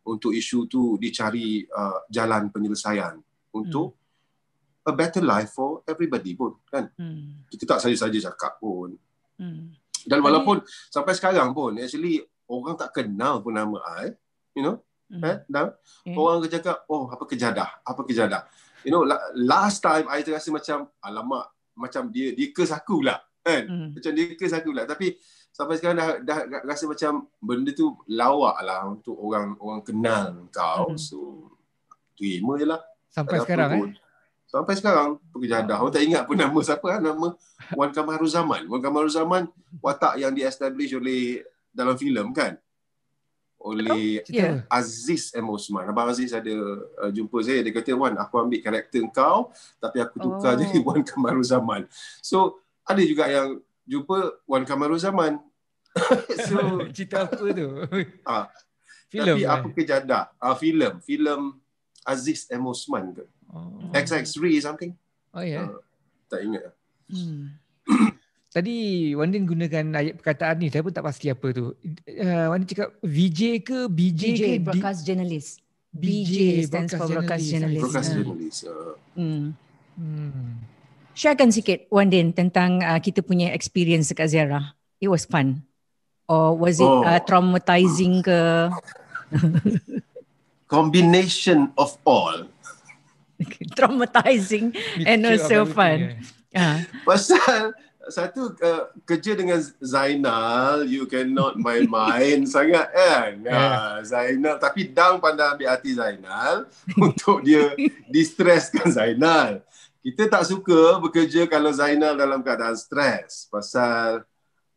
untuk isu itu dicari uh, jalan penyelesaian untuk hmm. a better life for everybody pun kan hmm. kita tak saja-saja cakap pun hmm. dan walaupun hmm. sampai sekarang pun actually orang tak kenal pun nama I you know hmm. eh? dan hmm. orang akan cakap oh apa kejadah apa kejadah you know last time I terasa macam alamak macam dia dia kes aku pula kan hmm. macam dia kes aku pula tapi sampai sekarang dah, dah rasa macam benda tu lawak lah untuk orang orang kenal kau. Hmm. So, terima je lah. Sampai Ada sekarang pun. eh? Sampai sekarang pekerjaan dah. Orang tak ingat pun nama siapa kan? Nama Wan Kamarul Zaman. Wan Kamarul Zaman watak yang di-establish oleh dalam filem kan? Oleh yeah. Aziz M. Osman. Abang Aziz ada uh, jumpa saya. Dia kata, Wan, aku ambil karakter kau tapi aku tukar oh. jadi [laughs] Wan Kamarul Zaman. So, ada juga yang jumpa Wan Kamarul Zaman. [laughs] so cerita apa tu? Ah. Film tapi lah. apa kejadah? Ah film, film Aziz M Osman ke? Oh. XX3 something. Oh ya. Yeah. Uh, tak ingat. Hmm. [coughs] Tadi Wandin gunakan ayat perkataan ni saya pun tak pasti apa tu. Uh, Wandin cakap VJ ke BJ VJ, ke broadcast journalist. BJ stands for broadcast journalist. Broadcast ah. journalist. Ah. Hmm. Uh. Hmm. Sharekan sikit Wandin tentang uh, kita punya experience dekat Ziarah. It was fun or was it oh. uh, traumatizing ke [laughs] combination of all traumatizing and also fun uh. pasal satu uh, kerja dengan Zainal you cannot main-main [laughs] sangat kan yeah. Eh. uh, Zainal tapi down pandang ambil hati Zainal [laughs] untuk dia distresskan Zainal kita tak suka bekerja kalau Zainal dalam keadaan stres pasal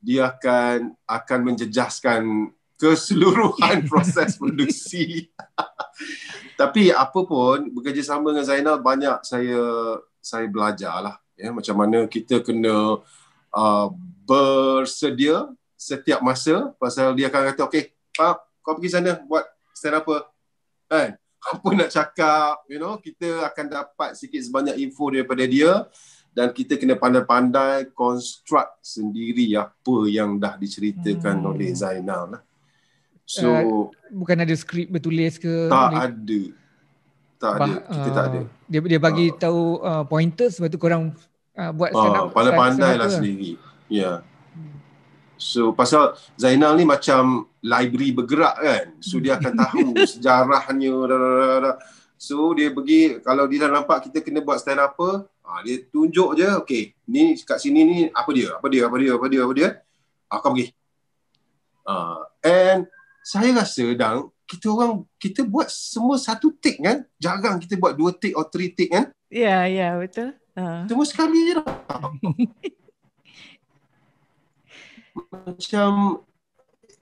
dia akan akan menjejaskan keseluruhan [laughs] proses produksi. [laughs] Tapi apa pun bekerjasama dengan Zainal banyak saya saya belajar lah. Ya, macam mana kita kena uh, bersedia setiap masa pasal dia akan kata okey, Pak, kau pergi sana buat stand apa? Kan? [laughs] Apa nak cakap, you know, kita akan dapat sikit sebanyak info daripada dia dan kita kena pandai-pandai construct sendiri apa yang dah diceritakan hmm. oleh Zainal lah. So uh, bukan ada skrip bertulis ke? Tak boleh... ada. Tak bah, ada. Kita uh, tak ada. Ah. Dia dia bagi uh. tahu uh, ah, pointers sebab tu korang uh, buat stand up uh, pandai-pandailah sendiri. Ya. Yeah. Hmm. So pasal Zainal ni macam library bergerak kan. So dia akan [laughs] tahu sejarahnya. Rah, rah, rah. So dia pergi kalau dia dah nampak kita kena buat stand apa Ha, dia tunjuk je, okey, ni kat sini ni apa dia? Apa dia? Apa dia? Apa dia? Apa dia? Aku ah, pergi. Ha, and saya rasa dan kita orang kita buat semua satu tik kan? Jarang kita buat dua tik atau three tik kan? Ya, yeah, ya, yeah, betul. Ha. Uh. sekali je dah. [laughs] macam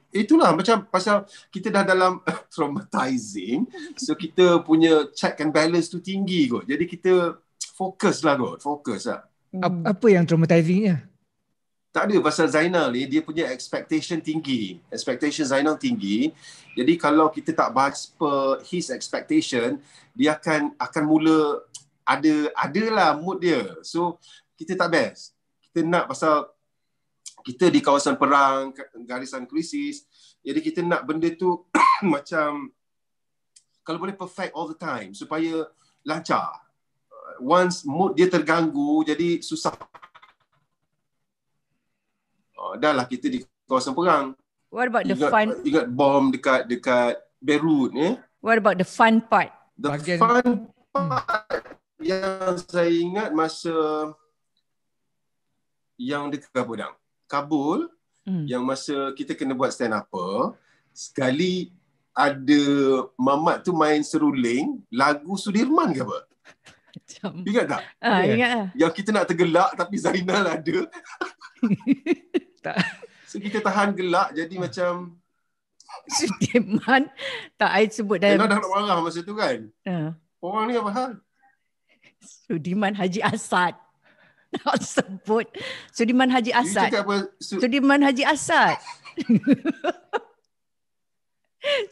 itulah macam pasal kita dah dalam [laughs] traumatizing so kita punya check and balance tu tinggi kot jadi kita fokus lah kot. Fokus lah. Hmm. Apa yang traumatizingnya? Tak ada. Pasal Zainal ni, dia punya expectation tinggi. Expectation Zainal tinggi. Jadi kalau kita tak bahas per his expectation, dia akan akan mula ada adalah mood dia. So, kita tak best. Kita nak pasal kita di kawasan perang, garisan krisis. Jadi kita nak benda tu [coughs] macam kalau boleh perfect all the time supaya lancar once mood dia terganggu jadi susah oh, dah lah kita di kawasan perang what about you the got, fun you got bomb dekat dekat Beirut ya eh? what about the fun part the Bagian... fun part hmm. yang saya ingat masa yang dekat Kabul Kabul hmm. yang masa kita kena buat stand up sekali ada mamat tu main seruling lagu Sudirman ke apa macam, ingat tak? Ha, [laughs] ah, yeah. ingat lah. Yang kita nak tergelak tapi Zainal ada. [laughs] tak. So kita tahan gelak jadi ah. macam Sudirman tak air sebut dalam Zainal dah nak marah masa tu kan? Uh. Orang ni apa hal? Sudirman Haji Asad. [laughs] Nak sebut Sudirman Haji Asad. Apa, su- Sudirman Haji Asad.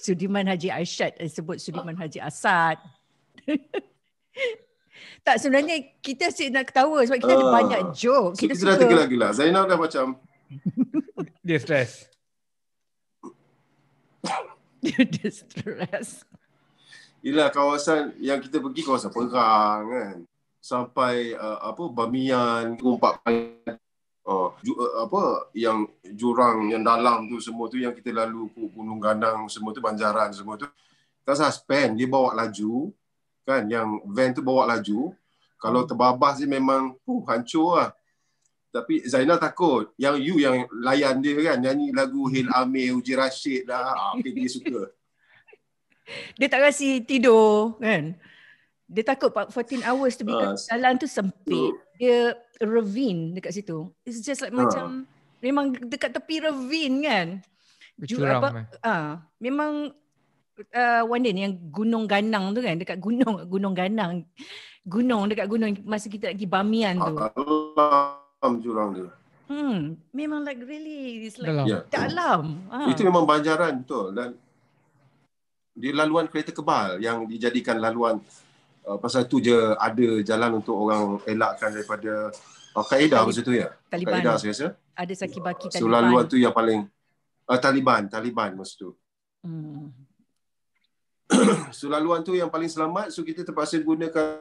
Sudirman Haji Asad sebut Sudirman Haji Asad. Tak sebenarnya kita asyik nak ketawa sebab kita uh, ada ah. banyak joke. Kita, kita dah tergelak-gelak. Zainal dah macam [laughs] dia stres. [laughs] dia stres. Yalah kawasan yang kita pergi kawasan perang kan. Sampai uh, apa Bamian, Kumpak Oh, uh, apa yang jurang yang dalam tu semua tu yang kita lalu gunung gandang semua tu banjaran semua tu tak suspend dia bawa laju kan yang van tu bawa laju kalau hmm. terbabas dia memang huh, hancur lah tapi Zainal takut yang you yang layan dia kan nyanyi lagu Hil Amir Uji Rashid lah okay, dia suka [laughs] dia tak kasi tidur kan dia takut 14 hours tu uh, ah, jalan tu sempit uh, dia ravine dekat situ it's just like uh, macam memang dekat tepi ravine kan Jura, apa, eh? ah memang uh, one day yang gunung ganang tu kan dekat gunung [laughs] gunung ganang gunung dekat gunung masa kita nak pergi bamian tu dalam jurang tu. hmm memang like really it's like dalam, yeah. dalam. Ha. itu memang banjaran tu dan di laluan kereta kebal yang dijadikan laluan uh, pasal tu je ada jalan untuk orang elakkan daripada uh, kaedah masa tu ya Taliban. kaedah saya rasa ada saki baki Taliban so laluan tu yang paling uh, Taliban Taliban maksud tu hmm [clears throat] selaluan tu yang paling selamat so kita terpaksa gunakan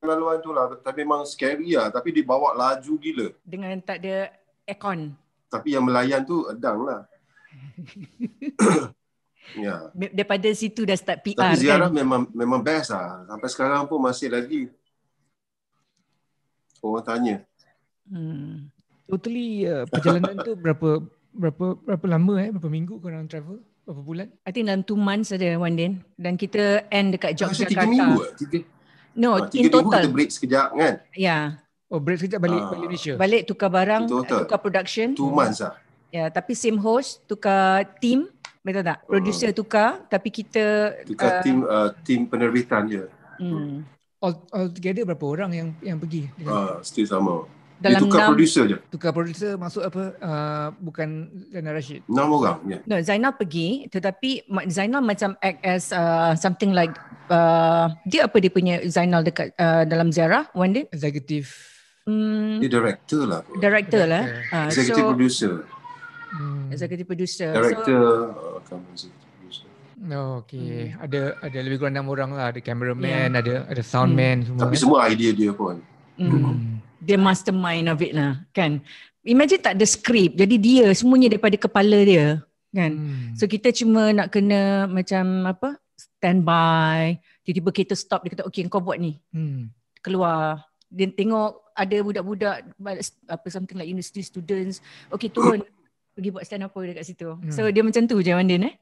selaluan tu lah tapi memang scary lah tapi dibawa laju gila dengan tak ada aircon tapi yang melayan tu edang lah [coughs] ya. Yeah. daripada situ dah start PR tapi ziarah kan? memang memang best lah sampai sekarang pun masih lagi orang tanya hmm. totally uh, perjalanan tu berapa berapa berapa lama eh berapa minggu korang travel Berapa bulan? I think dalam 2 months ada Wan Din Dan kita end dekat Yogyakarta ah, Rasa Tiga minggu ke? Tiga. No, ha, tiga in total 3 kita break sekejap kan? Ya yeah. Oh, break sekejap balik, uh, balik Malaysia Balik tukar barang, tukar production 2 months lah Ya, yeah, tapi same host, tukar team Betul tak? Producer uh, tukar Tapi kita Tukar uh, team uh, team penerbitan je hmm. all, all together berapa orang yang yang pergi? Uh, still sama dalam dia tukar 6, producer je tukar producer masuk apa uh, bukan Zainal Rashid 6 orang yeah. no, Zainal pergi tetapi Zainal macam act as uh, something like uh, dia apa dia punya Zainal dekat uh, dalam Zara one day executive Hmm. Dia director lah. Director, lah. director. lah. Uh, executive so, producer. Hmm. Executive producer. Director. So, oh, okay. Hmm. Ada ada lebih kurang enam orang lah. Ada cameraman, yeah. ada ada soundman. Hmm. Tapi semua idea dia pun. hmm. hmm. Dia mastermind of it lah kan imagine tak ada script. jadi dia semuanya daripada kepala dia kan hmm. so kita cuma nak kena macam apa standby tiba-tiba kita stop dia kata okey kau buat ni hmm. keluar dia tengok ada budak-budak apa something like university students okey turun pergi buat stand up dekat situ hmm. so dia macam tu je Wandin eh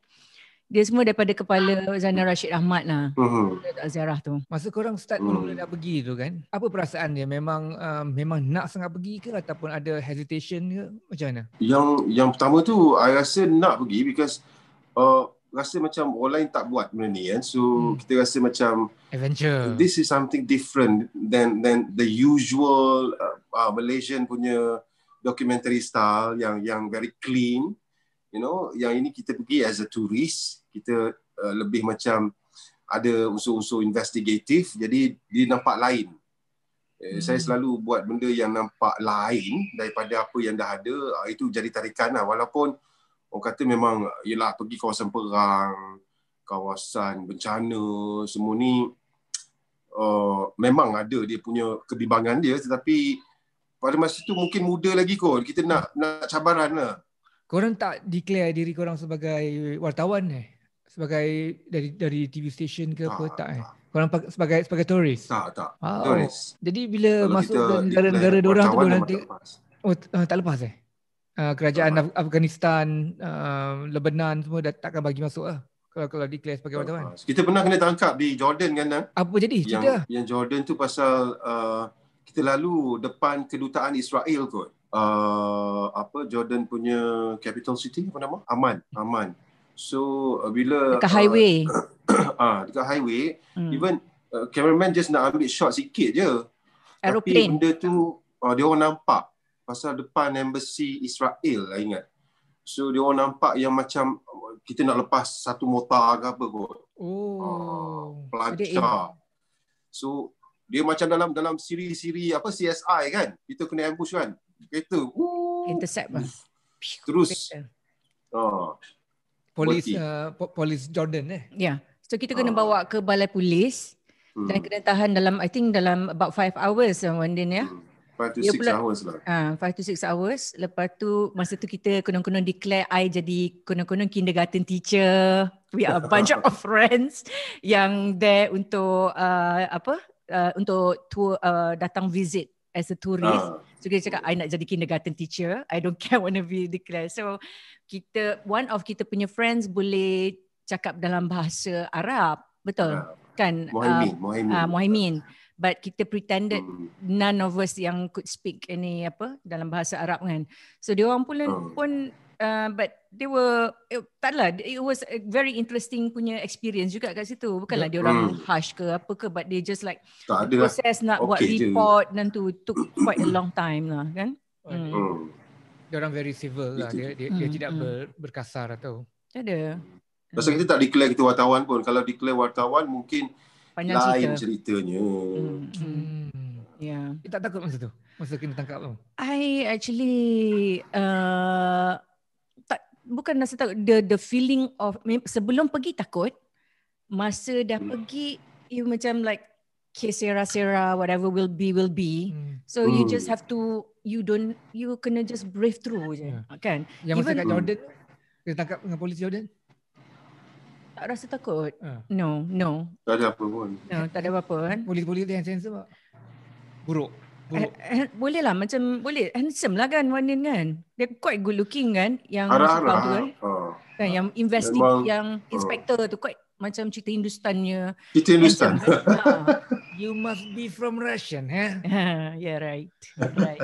dia semua daripada kepala Zainal Rashid Ahmad lah. Uh-huh. Ziarah tu. Masa korang start mula uh-huh. Mhm. nak pergi tu kan, apa perasaan dia? Memang uh, memang nak sangat pergi ke ataupun ada hesitation ke? Macam mana? Yang yang pertama tu, I rasa nak pergi because uh, rasa macam orang lain tak buat benda ni kan. So, hmm. kita rasa macam adventure. This is something different than than the usual uh, uh, Malaysian punya documentary style yang yang very clean you know yang ini kita pergi as a tourist kita uh, lebih macam ada unsur-unsur investigatif jadi dia nampak lain eh, hmm. saya selalu buat benda yang nampak lain daripada apa yang dah ada ah, itu jadi tarikan lah walaupun orang kata memang ah, yelah pergi kawasan perang kawasan bencana semua ni uh, memang ada dia punya kebimbangan dia tetapi pada masa itu mungkin muda lagi kot kita nak nak cabaran lah korang tak declare diri korang sebagai wartawan eh sebagai dari dari TV station ke tak, apa tak eh korang sebagai sebagai turis tak tak wow. turis jadi bila Kalau masuk ke negara-negara dia orang tu dia nanti oh uh, tak lepas eh Uh, kerajaan Af- Afghanistan, uh, Lebanon semua dah takkan bagi masuk lah. Kalau, kalau declare sebagai wartawan. Kita pernah kena tangkap di Jordan kan? Apa jadi? Yang, Cinta. yang Jordan tu pasal uh, kita lalu depan kedutaan Israel kot uh, apa Jordan punya capital city apa nama Amman Amman so uh, bila dekat uh, highway [coughs] ah uh, dekat highway hmm. even uh, cameraman just nak ambil shot sikit je aeroplane tapi benda tu uh, dia orang nampak pasal depan embassy Israel lah ingat so dia orang nampak yang macam kita nak lepas satu motor ke apa kot oh uh, ah, pelancar eh. so dia macam dalam dalam siri-siri apa CSI kan kita kena ambush kan kereta. Woo. Intercept lah. Terus. Ha. Polis uh, polis Jordan eh. Ya. Yeah. So kita ha. kena uh. bawa ke balai polis hmm. dan kena tahan dalam I think dalam about 5 hours one uh, day ya. 5 hmm. to 6 hours lah. Ah, uh, to 6 hours. Lepas tu masa tu kita kena kena declare I jadi kena kena kindergarten teacher. We are a bunch [laughs] of friends yang there untuk uh, apa? Uh, untuk tour uh, datang visit as a tourist. Uh. So kita cakap, I nak jadi kindergarten teacher. I don't [laughs] care wanna be the So kita, one of kita punya friends boleh cakap dalam bahasa Arab. Betul? Uh. Kan? Mohaimin. Uh, ah, Mohaimin. Uh, But kita pretended hmm. none of us yang could speak any apa dalam bahasa Arab kan. So dia orang hmm. pun, uh. pun Uh, but they were it, taklah it was a very interesting punya experience juga kat situ bukanlah yeah. dia orang mm. harsh ke apa ke but they just like lah. process nak okay buat je. report dan tu took quite a long time lah kan mm. Mm. dia orang very civil lah dia dia, mm. dia tidak mm. ber, berkasar atau ada pasal kita tak declare kita wartawan pun kalau declare wartawan mungkin Panjang lain cerita. ceritanya mm. Hmm. Mm. yeah ya. dia tak takut masa tu masa kita tangkap tu i actually uh, bukan rasa takut the the feeling of sebelum pergi takut masa dah hmm. pergi you macam like Okay, Sarah, Sarah, whatever will be, will be. Hmm. So, you hmm. just have to, you don't, you kena just brave through je. Yeah. Kan? Yang masa kat Jordan, hmm. kena tangkap dengan polis Jordan? Tak rasa takut. Uh. No, no. Tak ada apa pun. No, tak ada apa-apa kan? Polis-polis dia yang sensor buruk. Eh, eh, bolehlah macam boleh handsome lah kan Wanin kan dia quite good looking kan yang harap tu kan uh, kan uh, yang investigator uh, yang inspector tu quite macam cerita Hindustannya cerita Hindustan [laughs] ah, you must be from Russian eh? [laughs] yeah right right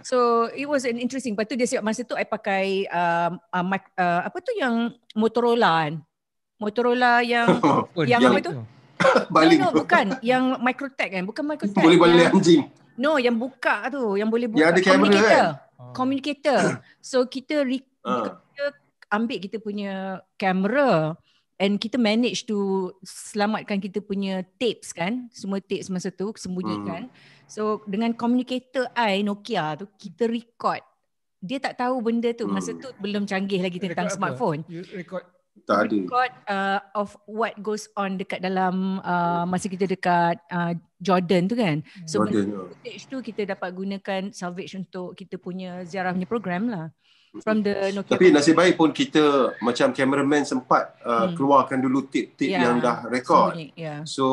So it was an interesting. Lepas tu dia siap masa tu I pakai um, uh, uh, uh, apa tu yang Motorola kan? Motorola yang [laughs] oh, yang, yang apa tu? [coughs] Baling. No, no, bukan yang Microtech kan? Bukan Microtech. Boleh boleh anjing. No, yang buka tu, yang boleh ya, buka. Yang ada kamera kan? Ah. Communicator. So kita, re- uh. kita ambil kita punya kamera and kita manage to selamatkan kita punya tapes kan. Semua tapes masa tu sembunyikan. Hmm. So dengan communicator I Nokia tu kita record. Dia tak tahu benda tu. Masa hmm. tu belum canggih lagi tentang record smartphone. Apa? You record tak ada record uh, of what goes on dekat dalam uh, masa kita dekat uh, Jordan tu kan hmm. so Jordan, ya. footage yeah. tu kita dapat gunakan salvage untuk kita punya ziarah punya program lah from the Nokia tapi nasib baik pun kita macam cameraman sempat uh, hmm. keluarkan dulu tip-tip yeah. yang dah record so, yeah. so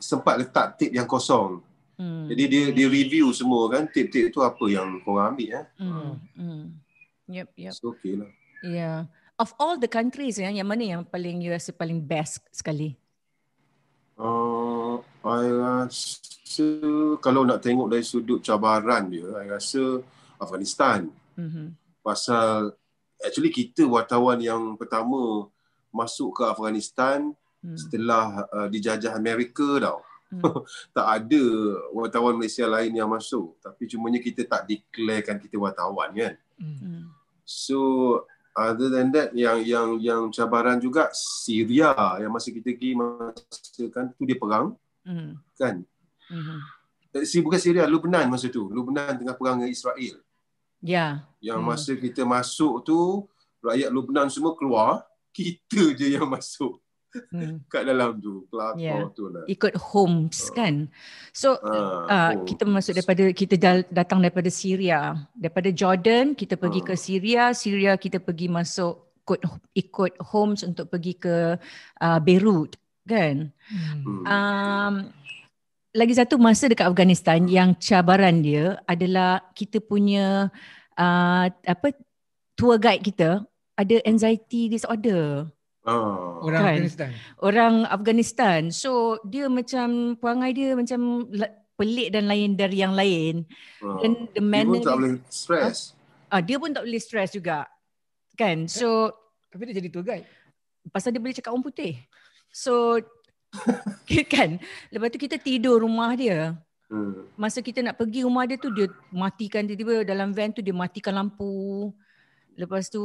sempat letak tip yang kosong Hmm. Jadi dia dia review semua kan tip-tip tu apa yang kau ambil eh. Hmm. Hmm. Yep, yep. So okay lah. Ya. Yeah of all the countries yang yang mana yang paling you rasa paling best sekali? Uh, I rasa kalau nak tengok dari sudut cabaran dia, I rasa Afghanistan. Mm-hmm. Pasal actually kita wartawan yang pertama masuk ke Afghanistan mm. setelah uh, dijajah Amerika tau. Mm. [laughs] tak ada wartawan Malaysia lain yang masuk. Tapi cumanya kita tak deklarkan kita wartawan kan. Mm-hmm. So other than that yang yang yang cabaran juga Syria yang masih kita pergi masa kan tu dia perang mm. kan mm-hmm. si bukan Syria Lebanon masa tu Lebanon tengah perang dengan Israel ya yeah. yang mm. masa kita masuk tu rakyat Lebanon semua keluar [laughs] kita je yang masuk hmm. [laughs] kat dalam tu club yeah. tu lah ikut homes uh. Oh. kan so uh, ah, uh, ah, homes. kita masuk daripada kita datang daripada Syria daripada Jordan kita pergi uh. ke ah. Syria Syria kita pergi masuk ikut ikut homes untuk pergi ke uh, Beirut kan hmm. um lagi satu masa dekat Afghanistan yang cabaran dia adalah kita punya uh, apa tour guide kita ada anxiety disorder Oh. Orang kan? Afghanistan. Orang Afghanistan. So dia macam perangai dia macam pelik dan lain dari yang lain. Oh. Ah. And the dia pun tak boleh stress. Ah, ah, dia pun tak boleh stress juga. Kan? Eh, so tapi dia jadi tu guys. Pasal dia boleh cakap orang putih. So [laughs] kan lepas tu kita tidur rumah dia. Hmm. Masa kita nak pergi rumah dia tu dia matikan tiba-tiba dalam van tu dia matikan lampu. Lepas tu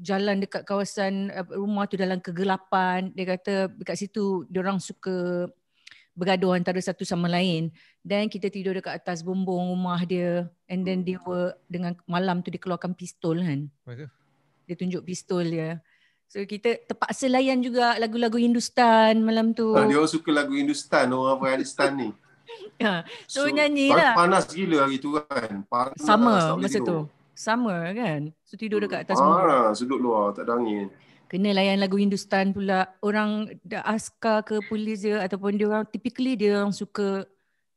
jalan dekat kawasan eh, rumah tu dalam kegelapan dia kata dekat situ dia orang suka bergaduh antara satu sama lain dan kita tidur dekat atas bumbung rumah dia and then hmm. dia were, dengan malam tu dia keluarkan pistol kan dia tunjuk pistol dia so kita terpaksa layan juga lagu-lagu Hindustan malam tu ha, dia orang suka lagu Hindustan orang Afghanistan ni ha, [laughs] so, so nyanyi lah panas gila hari tu kan panas sama masa tu summer kan so tidur dekat atas hmm. ah, bunga. sudut luar tak ada angin kena layan lagu Hindustan pula orang dah askar ke polis dia ataupun dia orang typically dia orang suka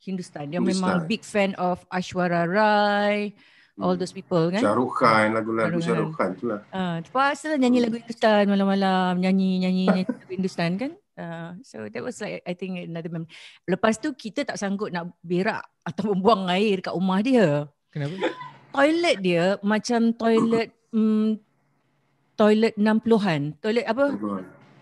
Hindustan dia Hindustan. memang big fan of Ashwara Rai All hmm. those people kan Shah Khan hmm. Lagu-lagu Shah Khan tu lah uh, Terpaksa lah nyanyi lagu Hindustan Malam-malam Nyanyi Nyanyi, [laughs] lagu Hindustan kan uh, So that was like I think another moment Lepas tu kita tak sanggup Nak berak Atau [laughs] buang air Dekat rumah dia Kenapa? toilet dia macam toilet um, toilet 60-an. Toilet apa?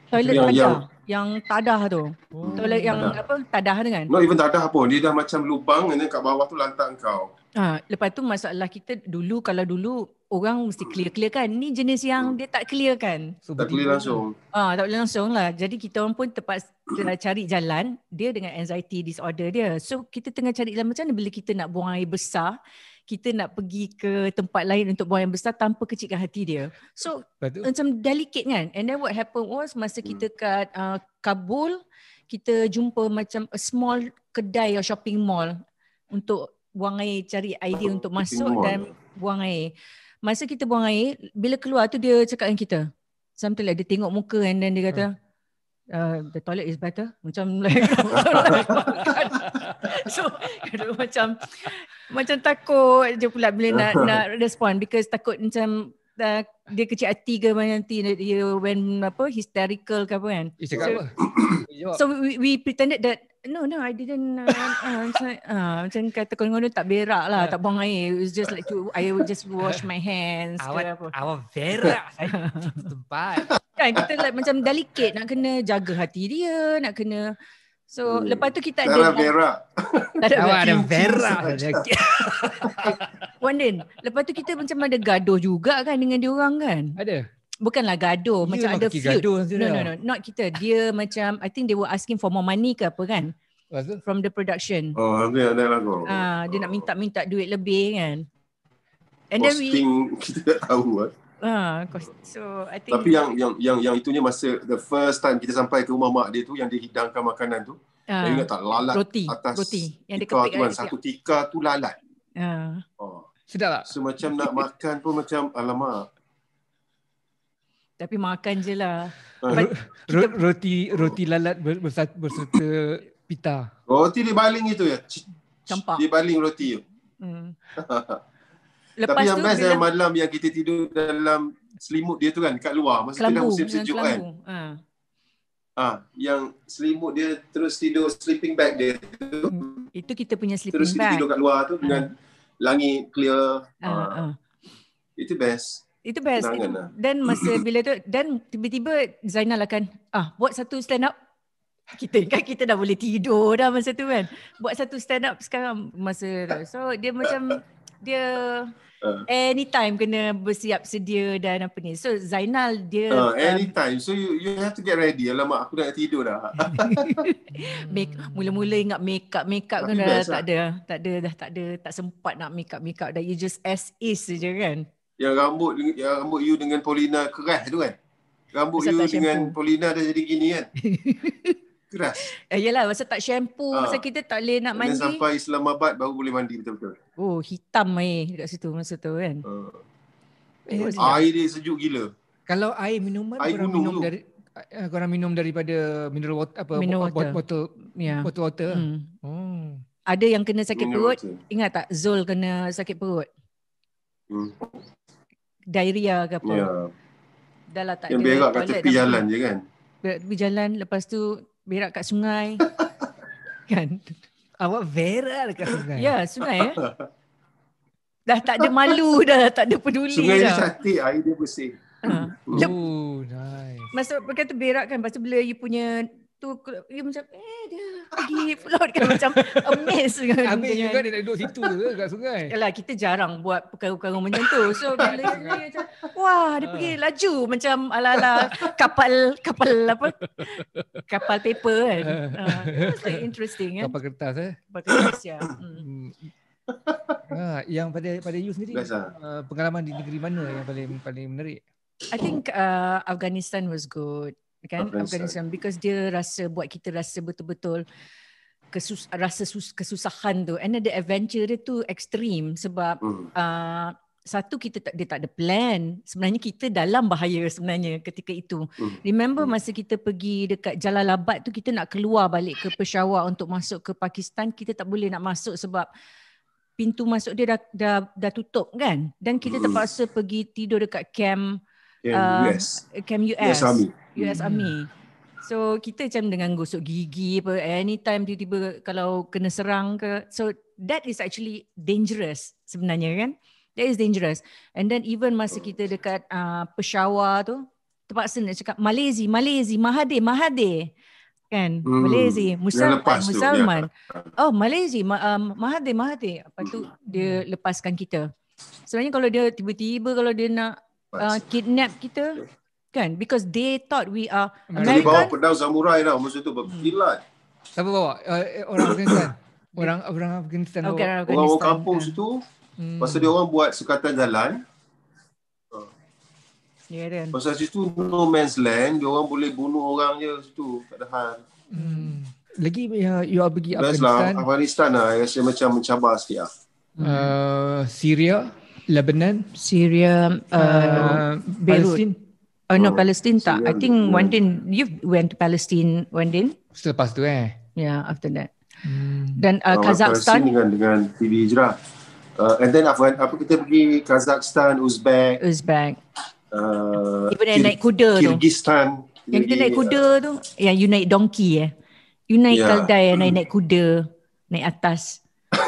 Toilet yang, yang yang tadah tu. Oh. Toilet yang tadah. apa? Tadah tu kan? No even tadah pun. Dia dah macam lubang and kat bawah tu lantang kau. Ha, lepas tu masalah kita dulu kalau dulu orang mesti clear-clear kan. Ni jenis yang dia tak clear kan. So, tak clear langsung. Ah, ha, tak boleh langsung lah. Jadi kita orang pun terpaksa cari jalan dia dengan anxiety disorder dia. So kita tengah cari jalan macam mana bila kita nak buang air besar kita nak pergi ke tempat lain untuk buang yang besar tanpa kecikkan hati dia. So Betul. macam delicate kan. And then what happened was masa hmm. kita kat uh, Kabul kita jumpa macam a small kedai or shopping mall untuk buang air cari idea untuk masuk dan buang air. Masa kita buang air bila keluar tu dia cakap dengan kita. Something like dia tengok muka and then dia kata hmm. uh, the toilet is better macam [laughs] like [laughs] [laughs] So [laughs] macam macam takut je pula bila nak [laughs] nak respond because takut macam uh, dia kecil hati ke nanti dia when apa hysterical ke apa kan. Cakap so, [coughs] so we, we pretended that No, no, I didn't. Uh, uh, macam uh, kata kono-kono tak berak lah, tak buang air. It was just like to, I would just wash my hands. Awak, awak berak. [laughs] Tempat. kan, kita like macam delicate. Nak kena jaga hati dia, nak kena So hmm. lepas tu kita ada Vera. Tak ada Vera. ada Vera. [laughs] Wonder. Lepas tu kita macam ada gaduh juga kan dengan dia orang kan? Ada. Bukanlah gaduh, dia macam ada feud. Gaduh, no, no, no, not kita. Dia macam I think they were asking for more money ke apa kan? From the production. Oh, ada ada lagu. Ah, dia nak minta-minta duit lebih kan. And Posting then we Posting [laughs] kita tahu. Eh. Ah, hmm. so I think Tapi yang yang yang yang itunya masa the first time kita sampai ke rumah mak dia tu yang dia hidangkan makanan tu. Uh, ingat tak lalat roti, atas roti yang tikar dekat tu kan, satu tikar tu lalat. Uh, oh. sudah tak? So macam nak makan pun macam alamak. Tapi makan je lah. Uh, kita... roti roti lalat berserta, berserta pita. Roti dibaling itu ya. Campak. Dibaling roti tu. Hmm. [laughs] Lepas Tapi yang tu, best dalam malam yang kita tidur dalam selimut dia tu kan kat luar masa kelambu, tengah musim sejuk kan. Ha. ha. yang selimut dia terus tidur sleeping bag dia tu. Hmm, itu kita punya sleeping terus bag. Terus tidur kat luar tu ha. dengan langit clear. Ha, ha. ha. Itu best. Itu best. Dan ha? masa [coughs] bila tu dan tiba-tiba Zainal akan ah buat satu stand up [laughs] kita kan kita dah boleh tidur dah masa tu kan. Buat satu stand up sekarang masa tu. So dia macam dia uh. anytime kena bersiap sedia dan apa ni. So Zainal dia uh, um, anytime. Um, so you you have to get ready. Alamak aku dah tidur dah. [laughs] make mula-mula ingat make up make up kan dah tak lah. ada. Tak ada dah tak ada tak sempat nak make up make up dah you just as is saja kan. Ya rambut ya rambut you dengan Polina kerah tu kan. Rambut Usap you dengan Polina dah jadi gini kan. [laughs] keras. Eh, yelah, masa tak shampoo, ha. masa kita tak boleh nak mandi. Bila sampai Islamabad baru boleh mandi betul-betul. Oh, hitam air dekat situ masa tu kan. Ha. Eh, air dia sejuk gila. Kalau air minum air orang minum dari eh, kau orang minum daripada mineral water apa mineral water. Bot- botol yeah. botol water ya. lah. hmm. Hmm. ada yang kena sakit mineral perut water. ingat tak Zul kena sakit perut hmm. diarrhea ke apa yeah. dah lah tak yang berak kat tepi jalan je kan tepi jalan lepas tu berak kat sungai. [laughs] kan? Awak viral kat sungai. Ya, sungai ya. Dah tak ada malu dah, tak ada peduli sungai dah. Sungai ni cantik, air dia bersih. Ha. Oh, nice. Masa pakai tu berak kan, masa bila you punya tu, you macam, eh dia pergi float kan [laughs] macam amazed kan. Habis juga dia nak duduk situ ke kat sungai. Yalah kita jarang buat perkara-perkara macam [laughs] tu. So bila dia macam wah dia pergi ah. laju macam ala-ala kapal kapal apa? Kapal paper kan. Uh, ah. ah, so interesting kan. Kapal kertas eh. Kapal kertas ya. Hmm. ha, yang pada pada you sendiri Biasa. Lah. pengalaman di negeri mana yang paling paling menarik? I think uh, Afghanistan was good kan organisation because dia rasa buat kita rasa betul-betul kesus rasa sus, kesusahan tu and the adventure dia tu extreme sebab mm. uh, satu kita tak dia tak ada plan sebenarnya kita dalam bahaya sebenarnya ketika itu mm. remember mm. masa kita pergi dekat jalan labat tu kita nak keluar balik ke Peshawar untuk masuk ke Pakistan kita tak boleh nak masuk sebab pintu masuk dia dah dah, dah tutup kan dan kita mm. terpaksa pergi tidur dekat camp camp uh, US, camp US. US US mm. Army. So kita macam dengan gosok gigi apa anytime tiba-tiba kalau kena serang ke. So that is actually dangerous sebenarnya kan? That is dangerous. And then even masa kita dekat uh, Peshawar tu terpaksa nak cakap Malaysia, Malaysia, Mahade, Mahade. Kan? Hmm. Malaysia, Musal, ya. Musalman. Oh, Malaysia, Ma, um, uh, Mahade, Mahade. Apa tu hmm. dia lepaskan kita. Sebenarnya kalau dia tiba-tiba kalau dia nak uh, kidnap kita, kan because they thought we are American. Jadi bawa pedang samurai lah masa tu berkilat. Hmm. Siapa bawa? Eh, orang Afghanistan. orang orang Afghanistan. Okay, orang Afghanistan. Orang kampung kan. situ. Hmm. Masa dia orang buat sekatan jalan. Ya, yeah, Pasal situ no man's land, dia orang boleh bunuh orang je situ, tak ada hal. Hmm. Lagi uh, you are pergi lah, Afghanistan. Lah, Afghanistan lah, rasa macam mencabar sikit lah. Hmm. Uh, Syria, Lebanon, Syria, uh, uh Beirut. Palestine. Oh no, Palestine tak. I think yeah. Hmm. one day you went to Palestine one day. pas tu eh. Yeah, after that. Dan hmm. uh, Kazakhstan. Palestine dengan dengan TV Hijrah. Uh, and then apa, apa kita pergi Kazakhstan, Uzbek. Uzbek. Uh, Even naik kuda tu. Kyrgyzstan. Yang kita naik kuda uh, tu. Yang you naik donkey eh. You naik yeah. keldai ya, naik-naik hmm. kuda. Naik atas. [laughs]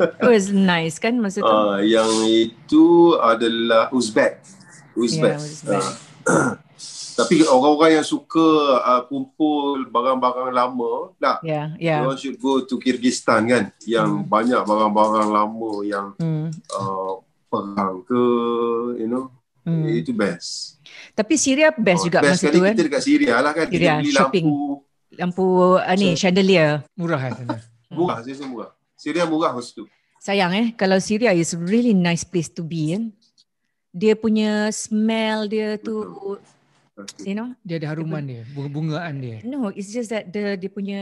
It was nice kan masa tu. Uh, yang itu adalah Uzbek who's yeah, best. Ah. [clears throat] Tapi orang-orang yang suka uh, kumpul barang-barang lama lah. Yeah, yeah. Orang should go to Kyrgyzstan kan. Yang mm. banyak barang-barang lama yang mm. uh, perang ke, you know. Mm. Itu best. Tapi Syria best oh, juga best masa tu kan. Best kita dekat Syria lah kan. Syria, kita beli shopping. lampu. Lampu uh, ni, so, chandelier. Murah kan. Hmm. murah, saya rasa murah. Syria murah masa tu. Sayang eh, kalau Syria is really nice place to be kan. Eh? dia punya smell dia tu Betul. you know dia ada haruman dia bunga-bungaan dia no it's just that the dia punya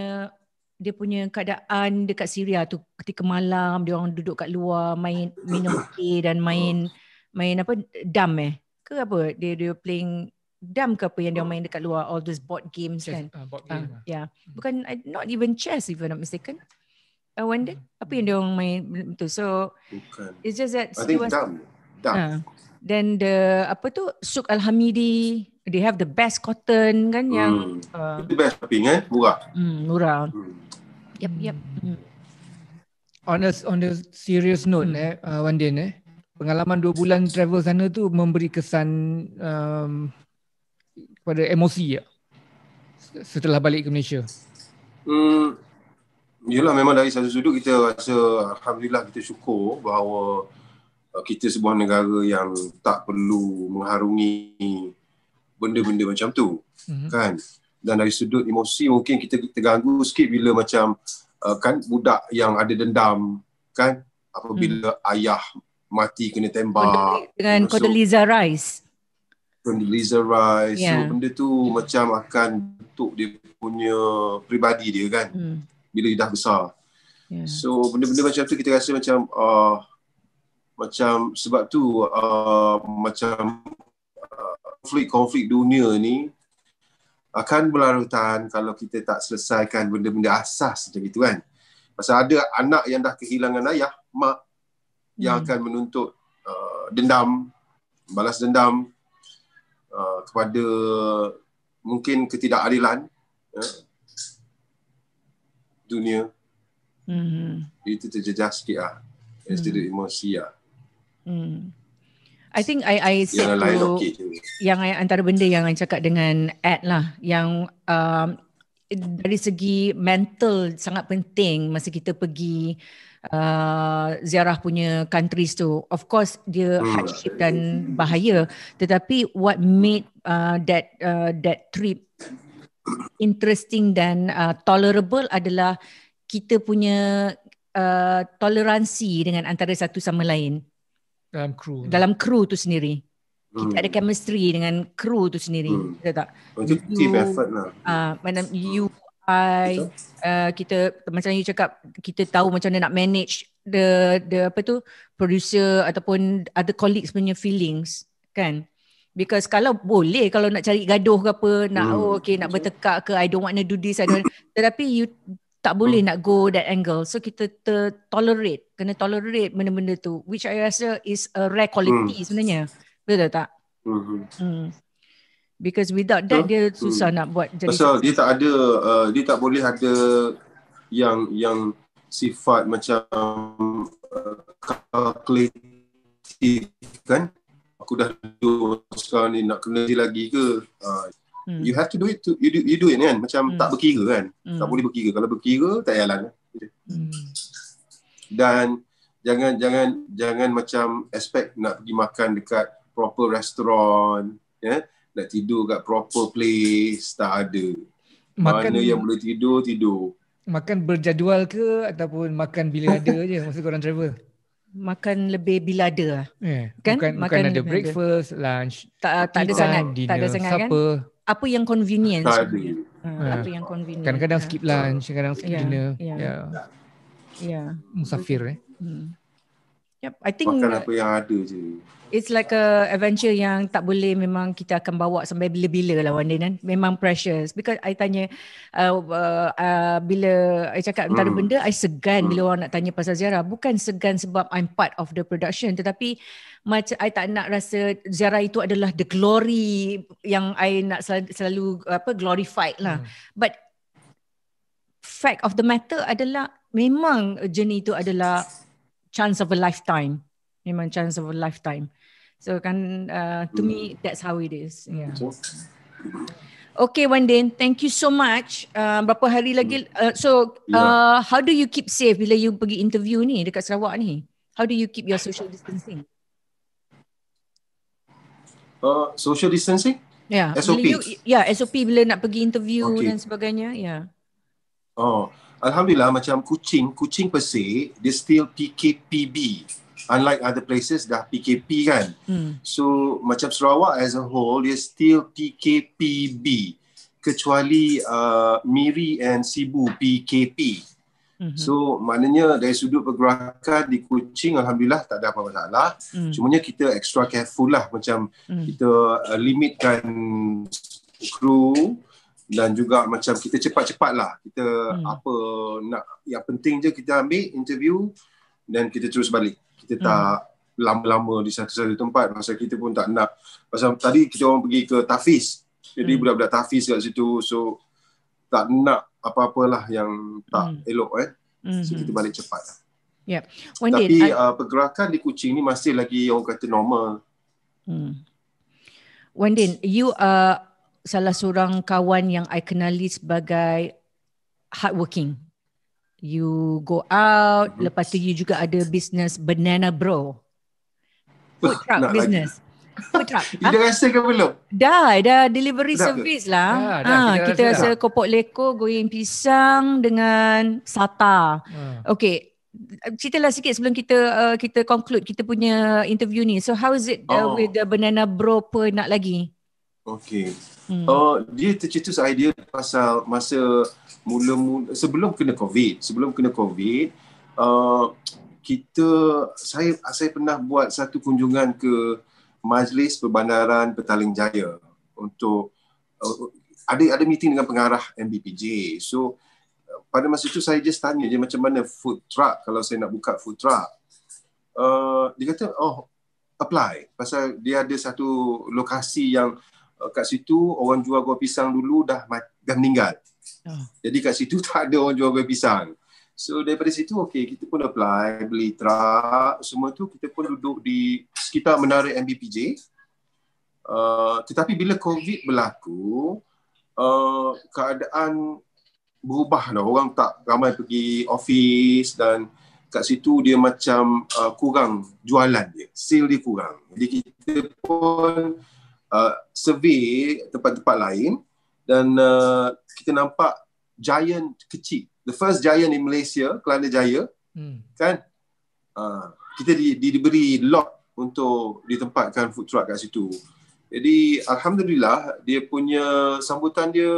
dia punya keadaan dekat Syria tu ketika malam dia orang duduk kat luar main minum teh [coughs] dan main main apa dam eh ke apa dia dia playing dam ke apa yang dia main dekat luar all those board games chess, kan uh, board game uh, ah, lah. yeah hmm. bukan not even chess if i'm not mistaken I wonder hmm. apa yang dia orang main betul so bukan. it's just that I think dam Dah. Uh. Ha. Then the apa tu Suk Alhamidi, they have the best cotton kan hmm. yang uh, the best tapi eh murah. Hmm, murah. Hmm. Yep, yep. Hmm. On a on a serious note hmm. eh uh, one day eh pengalaman dua bulan travel sana tu memberi kesan um, kepada emosi ya setelah balik ke Malaysia. Hmm. Yalah memang dari satu sudut kita rasa alhamdulillah kita syukur bahawa Uh, kita sebuah negara yang tak perlu mengharungi benda-benda macam tu mm-hmm. kan dan dari sudut emosi mungkin kita terganggu sikit bila macam uh, kan budak yang ada dendam kan apabila mm. ayah mati kena tembak dengan so, Condoleezza ya. Rice Condoleezza Rice yeah. so benda tu yeah. macam akan bentuk dia punya pribadi dia kan mm. bila dia dah besar yeah. so benda-benda macam tu kita rasa macam uh, macam sebab tu uh, macam konflik-konflik uh, dunia ni akan berlarutan kalau kita tak selesaikan benda-benda asas macam itu kan. Pasal ada anak yang dah kehilangan ayah, mak hmm. yang akan menuntut uh, dendam, balas dendam uh, kepada mungkin ketidakadilan uh, dunia. Hmm. Itu terjejas sikit lah. Hmm. Institut emosi lah. Hmm, I think I I said to yang I, antara benda yang I cakap dengan Ed lah yang um, dari segi mental sangat penting masa kita pergi uh, ziarah punya countries tu. Of course dia hmm. hardship dan bahaya. Tetapi what made uh, that uh, that trip interesting dan uh, tolerable adalah kita punya uh, toleransi dengan antara satu sama lain dalam kru dalam kru hmm. tu sendiri hmm. kita ada chemistry dengan kru tu sendiri hmm. tak oh, itu team effort lah ah uh, macam you I uh, kita macam you cakap kita tahu macam mana nak manage the the apa tu producer ataupun other colleagues punya feelings kan Because kalau boleh kalau nak cari gaduh ke apa nak hmm. oh, okay nak bertekak ke I don't want to do this I don't [coughs] tetapi you tak boleh hmm. nak go that angle so kita ter- tolerate kena tolerate benda-benda tu which i rasa is a rare quality hmm. sebenarnya betul tak hmm. Hmm. because without that so, dia hmm. susah hmm. nak buat jadi pasal dia tak ada uh, dia tak boleh ada yang yang sifat macam calculative uh, kan aku dah dua sekarang ni nak kena lagi ke uh, Hmm. You have to do it to you do you do it kan macam hmm. tak berkira kan. Hmm. Tak boleh berkira. Kalau berkira tak jalan. Lah hmm. Dan jangan jangan jangan macam expect nak pergi makan dekat proper restaurant, ya. Yeah? Nak tidur kat proper place tak ada. Makan Mana yang boleh tidur tidur. Makan berjadual ke ataupun makan bila ada je [laughs] masa korang travel? Makan lebih bila ada yeah. Eh, kan? Bukan, makan bukan ada breakfast, ada. lunch, tak, tak, ada sangat, dinner, tak ada sangat kan? apa yang convenient? study. Hmm. Ya. apa yang convenience kadang-kadang skip ya. lunch kadang-kadang skip yeah. dinner ya yeah. ya yeah. yeah. musafir eh hmm. yep i think makan apa yang ada je It's like a adventure yang tak boleh memang kita akan bawa sampai bila-bila lah one kan. Memang precious. Because I tanya uh, uh, uh, bila I cakap hmm. antara benda, I segan hmm. bila orang nak tanya pasal ziarah. Bukan segan sebab I'm part of the production. Tetapi macam I tak nak rasa ziarah itu adalah the glory yang I nak selalu, selalu apa glorified lah. Hmm. But fact of the matter adalah memang jenis itu adalah chance of a lifetime. Memang chance of a lifetime. So kan uh, to hmm. me that's how it is. Yeah. Okay, Wan Wendin, thank you so much. Uh, berapa hari lagi? Uh, so, ya. uh, yeah. how do you keep safe bila you pergi interview ni dekat Sarawak ni? How do you keep your social distancing? uh, social distancing? Ya. Yeah. SOP. Ya, yeah, SOP bila nak pergi interview okay. dan sebagainya, ya. Yeah. Oh, alhamdulillah macam kucing, kucing per dia still PKPB. Unlike other places dah PKP kan. Hmm. So macam Sarawak as a whole dia still PKPB kecuali uh, Miri and Sibu PKP. Mm-hmm. So maknanya dari sudut pergerakan di Kuching alhamdulillah tak ada apa masalah. Mm. Cumanya kita extra careful lah macam mm. kita uh, limitkan kru dan juga macam kita cepat-cepat lah kita mm. apa nak yang penting je kita ambil interview dan kita terus balik. Kita mm. tak lama-lama di satu-satu tempat pasal kita pun tak nak pasal tadi kita orang pergi ke Tafis. Jadi mm. budak-budak Tafis kat situ so tak nak apa-apalah yang tak mm. elok eh. Mm-hmm. So kita hmm. balik cepat. Yeah. When Tapi did, uh, I... pergerakan di kucing ni masih lagi orang kata normal. Mm. Wendin, you are salah seorang kawan yang I kenali sebagai hardworking. You go out, mm-hmm. lepas tu you juga ada business banana bro. Food [laughs] truck business. Kau tak? Ha? rasa ke belum? Dah, dah delivery dah service ke? lah. Ya, ha, kita, kita rasa, rasa kopok leko goreng pisang dengan sata. Ha. Ah. Okay, ceritalah sikit sebelum kita uh, kita conclude kita punya interview ni. So how is it uh, oh. with the banana bro per nak lagi? Okay. Hmm. Uh, dia tercetus idea pasal masa mula-mula sebelum kena COVID. Sebelum kena COVID, uh, kita saya saya pernah buat satu kunjungan ke Majlis Perbandaran Petaling Jaya untuk uh, ada ada meeting dengan pengarah MBPJ. So uh, pada masa itu saya just tanya je macam mana food truck kalau saya nak buka food truck. Uh, dia kata oh apply pasal dia ada satu lokasi yang uh, kat situ orang jual gua pisang dulu dah dah meninggal. Oh. Jadi kat situ [laughs] tak ada orang jual gua pisang. So daripada situ okey kita pun apply beli truck semua tu kita pun duduk di sekitar menara MBPJ. Uh, tetapi bila COVID berlaku uh, keadaan berubah lah orang tak ramai pergi office dan kat situ dia macam uh, kurang jualan dia, sale dia kurang. Jadi kita pun uh, survey tempat-tempat lain dan uh, kita nampak giant kecil the first giant in Malaysia, Kelana Jaya. Hmm. Kan? Uh, kita di, di, diberi lot untuk ditempatkan food truck kat situ. Jadi alhamdulillah dia punya sambutan dia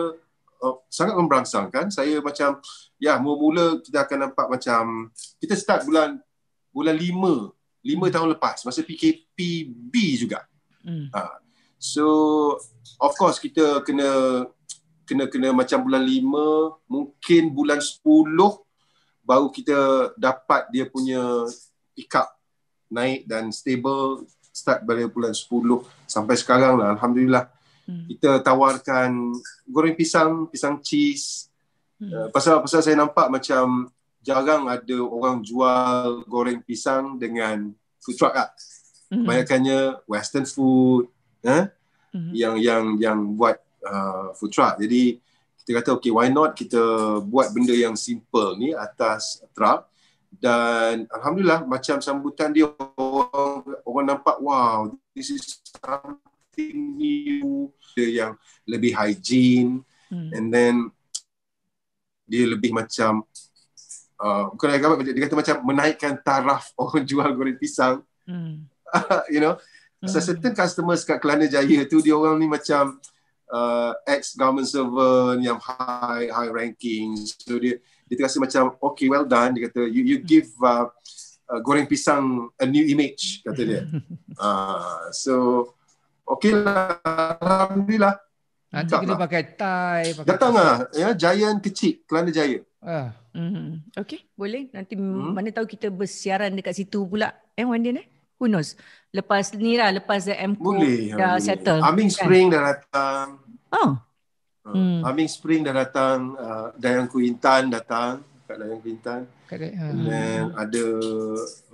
uh, sangat memberangsang kan. Saya macam ya mula-mula kita akan nampak macam kita start bulan bulan lima lima hmm. tahun lepas masa PKPB juga. Hmm. Uh, so of course kita kena kena-kena macam bulan lima, mungkin bulan sepuluh, baru kita dapat dia punya pick up naik dan stable start dari bulan sepuluh sampai sekarang lah Alhamdulillah hmm. kita tawarkan goreng pisang pisang cheese hmm. Eh, pasal-pasal hmm. uh, saya nampak macam jarang ada orang jual goreng pisang dengan food truck lah hmm. kebanyakannya western food eh? hmm. yang yang yang buat uh, food truck. Jadi kita kata okay why not kita buat benda yang simple ni atas truck dan alhamdulillah macam sambutan dia orang, orang nampak wow this is something new dia yang lebih hygiene hmm. and then dia lebih macam uh, bukan agama dia kata macam menaikkan taraf [laughs] orang jual goreng pisang hmm. [laughs] you know hmm. so certain customers kat Kelana Jaya tu dia orang ni macam uh, ex government servant yang high high ranking so dia dia terasa macam okay well done dia kata you you give uh, uh, goreng pisang a new image kata dia uh, [laughs] so okay lah alhamdulillah Nanti kena lah. pakai tie pakai Datang lah ya, Giant kecil Kelana jaya uh. Mm-hmm. Okay boleh Nanti mm-hmm. mana tahu kita bersiaran Dekat situ pula Eh one day eh? who knows lepas ni lah lepas the MCO boleh, dah boleh. settle Amin kan? Spring dah datang oh ah, Hmm. Amin Spring dah datang, uh, Dayang Kuintan datang kat Dayang Kuintan. Dan uh. ada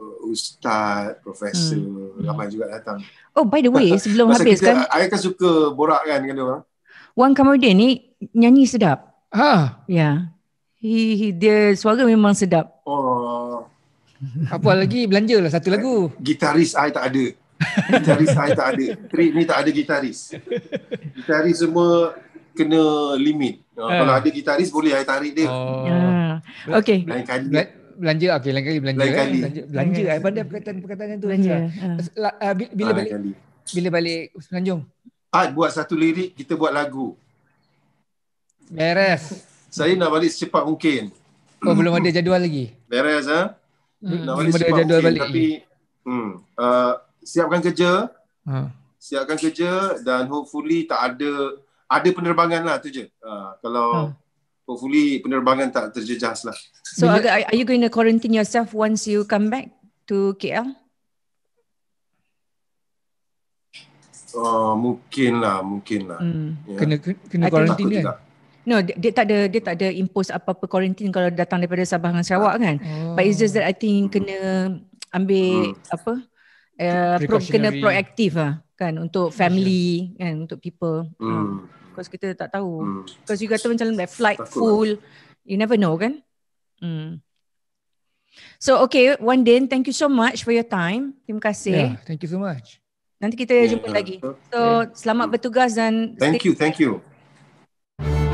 uh, ustaz, profesor hmm. hmm. ramai hmm. juga datang. Oh by the way, sebelum habis kita, kan. Saya kan suka borak kan dengan orang. Wang Kamudin ni nyanyi sedap. Ha. Ya. Yeah. dia suara memang sedap. Oh. Apa lagi belanja lah satu lagu. Gitaris saya tak ada. Gitaris saya tak ada. Trip ni tak ada gitaris. Gitaris semua kena limit. Uh, kalau ada gitaris boleh saya tarik dia. Oh. Yeah. Okay. Lain kali. Bel- belanja okey lain kali belanja. Lain eh. kali. Eh. Belanja, belanja eh. pandai perkataan-perkataan yang tu. Belanja. Uh. Uh, bila ah, balik? Kali. Bila balik Semenanjung? Ah, buat satu lirik, kita buat lagu. Beres. Saya nak balik secepat mungkin. Oh, belum ada jadual lagi? Beres, ha? Hmm. Nak balik jadual balik. Tapi hmm, uh, siapkan kerja. Hmm. Siapkan kerja dan hopefully tak ada ada penerbangan lah tu je. Uh, kalau hmm. hopefully penerbangan tak terjejas lah. So are you going to quarantine yourself once you come back to KL? Uh, mungkin lah, mungkin lah. Hmm. Yeah. Kena, kena quarantine kan? No, dia, dia tak ada dia tak ada impose apa-apa quarantine kalau datang daripada Sabah dan Sarawak kan. Hmm. But it's just that I think kena ambil hmm. apa uh, pro, kena proaktif lah kan untuk family hmm. kan untuk people. Hmm. Ah, because kita tak tahu. Hmm. Because you kata macam like flight tak full. Lah. You never know kan? Hmm. So okay, one day thank you so much for your time. Terima kasih. Yeah, thank you so much. Nanti kita yeah. jumpa lagi. So yeah. selamat bertugas dan Thank stay you, thank you.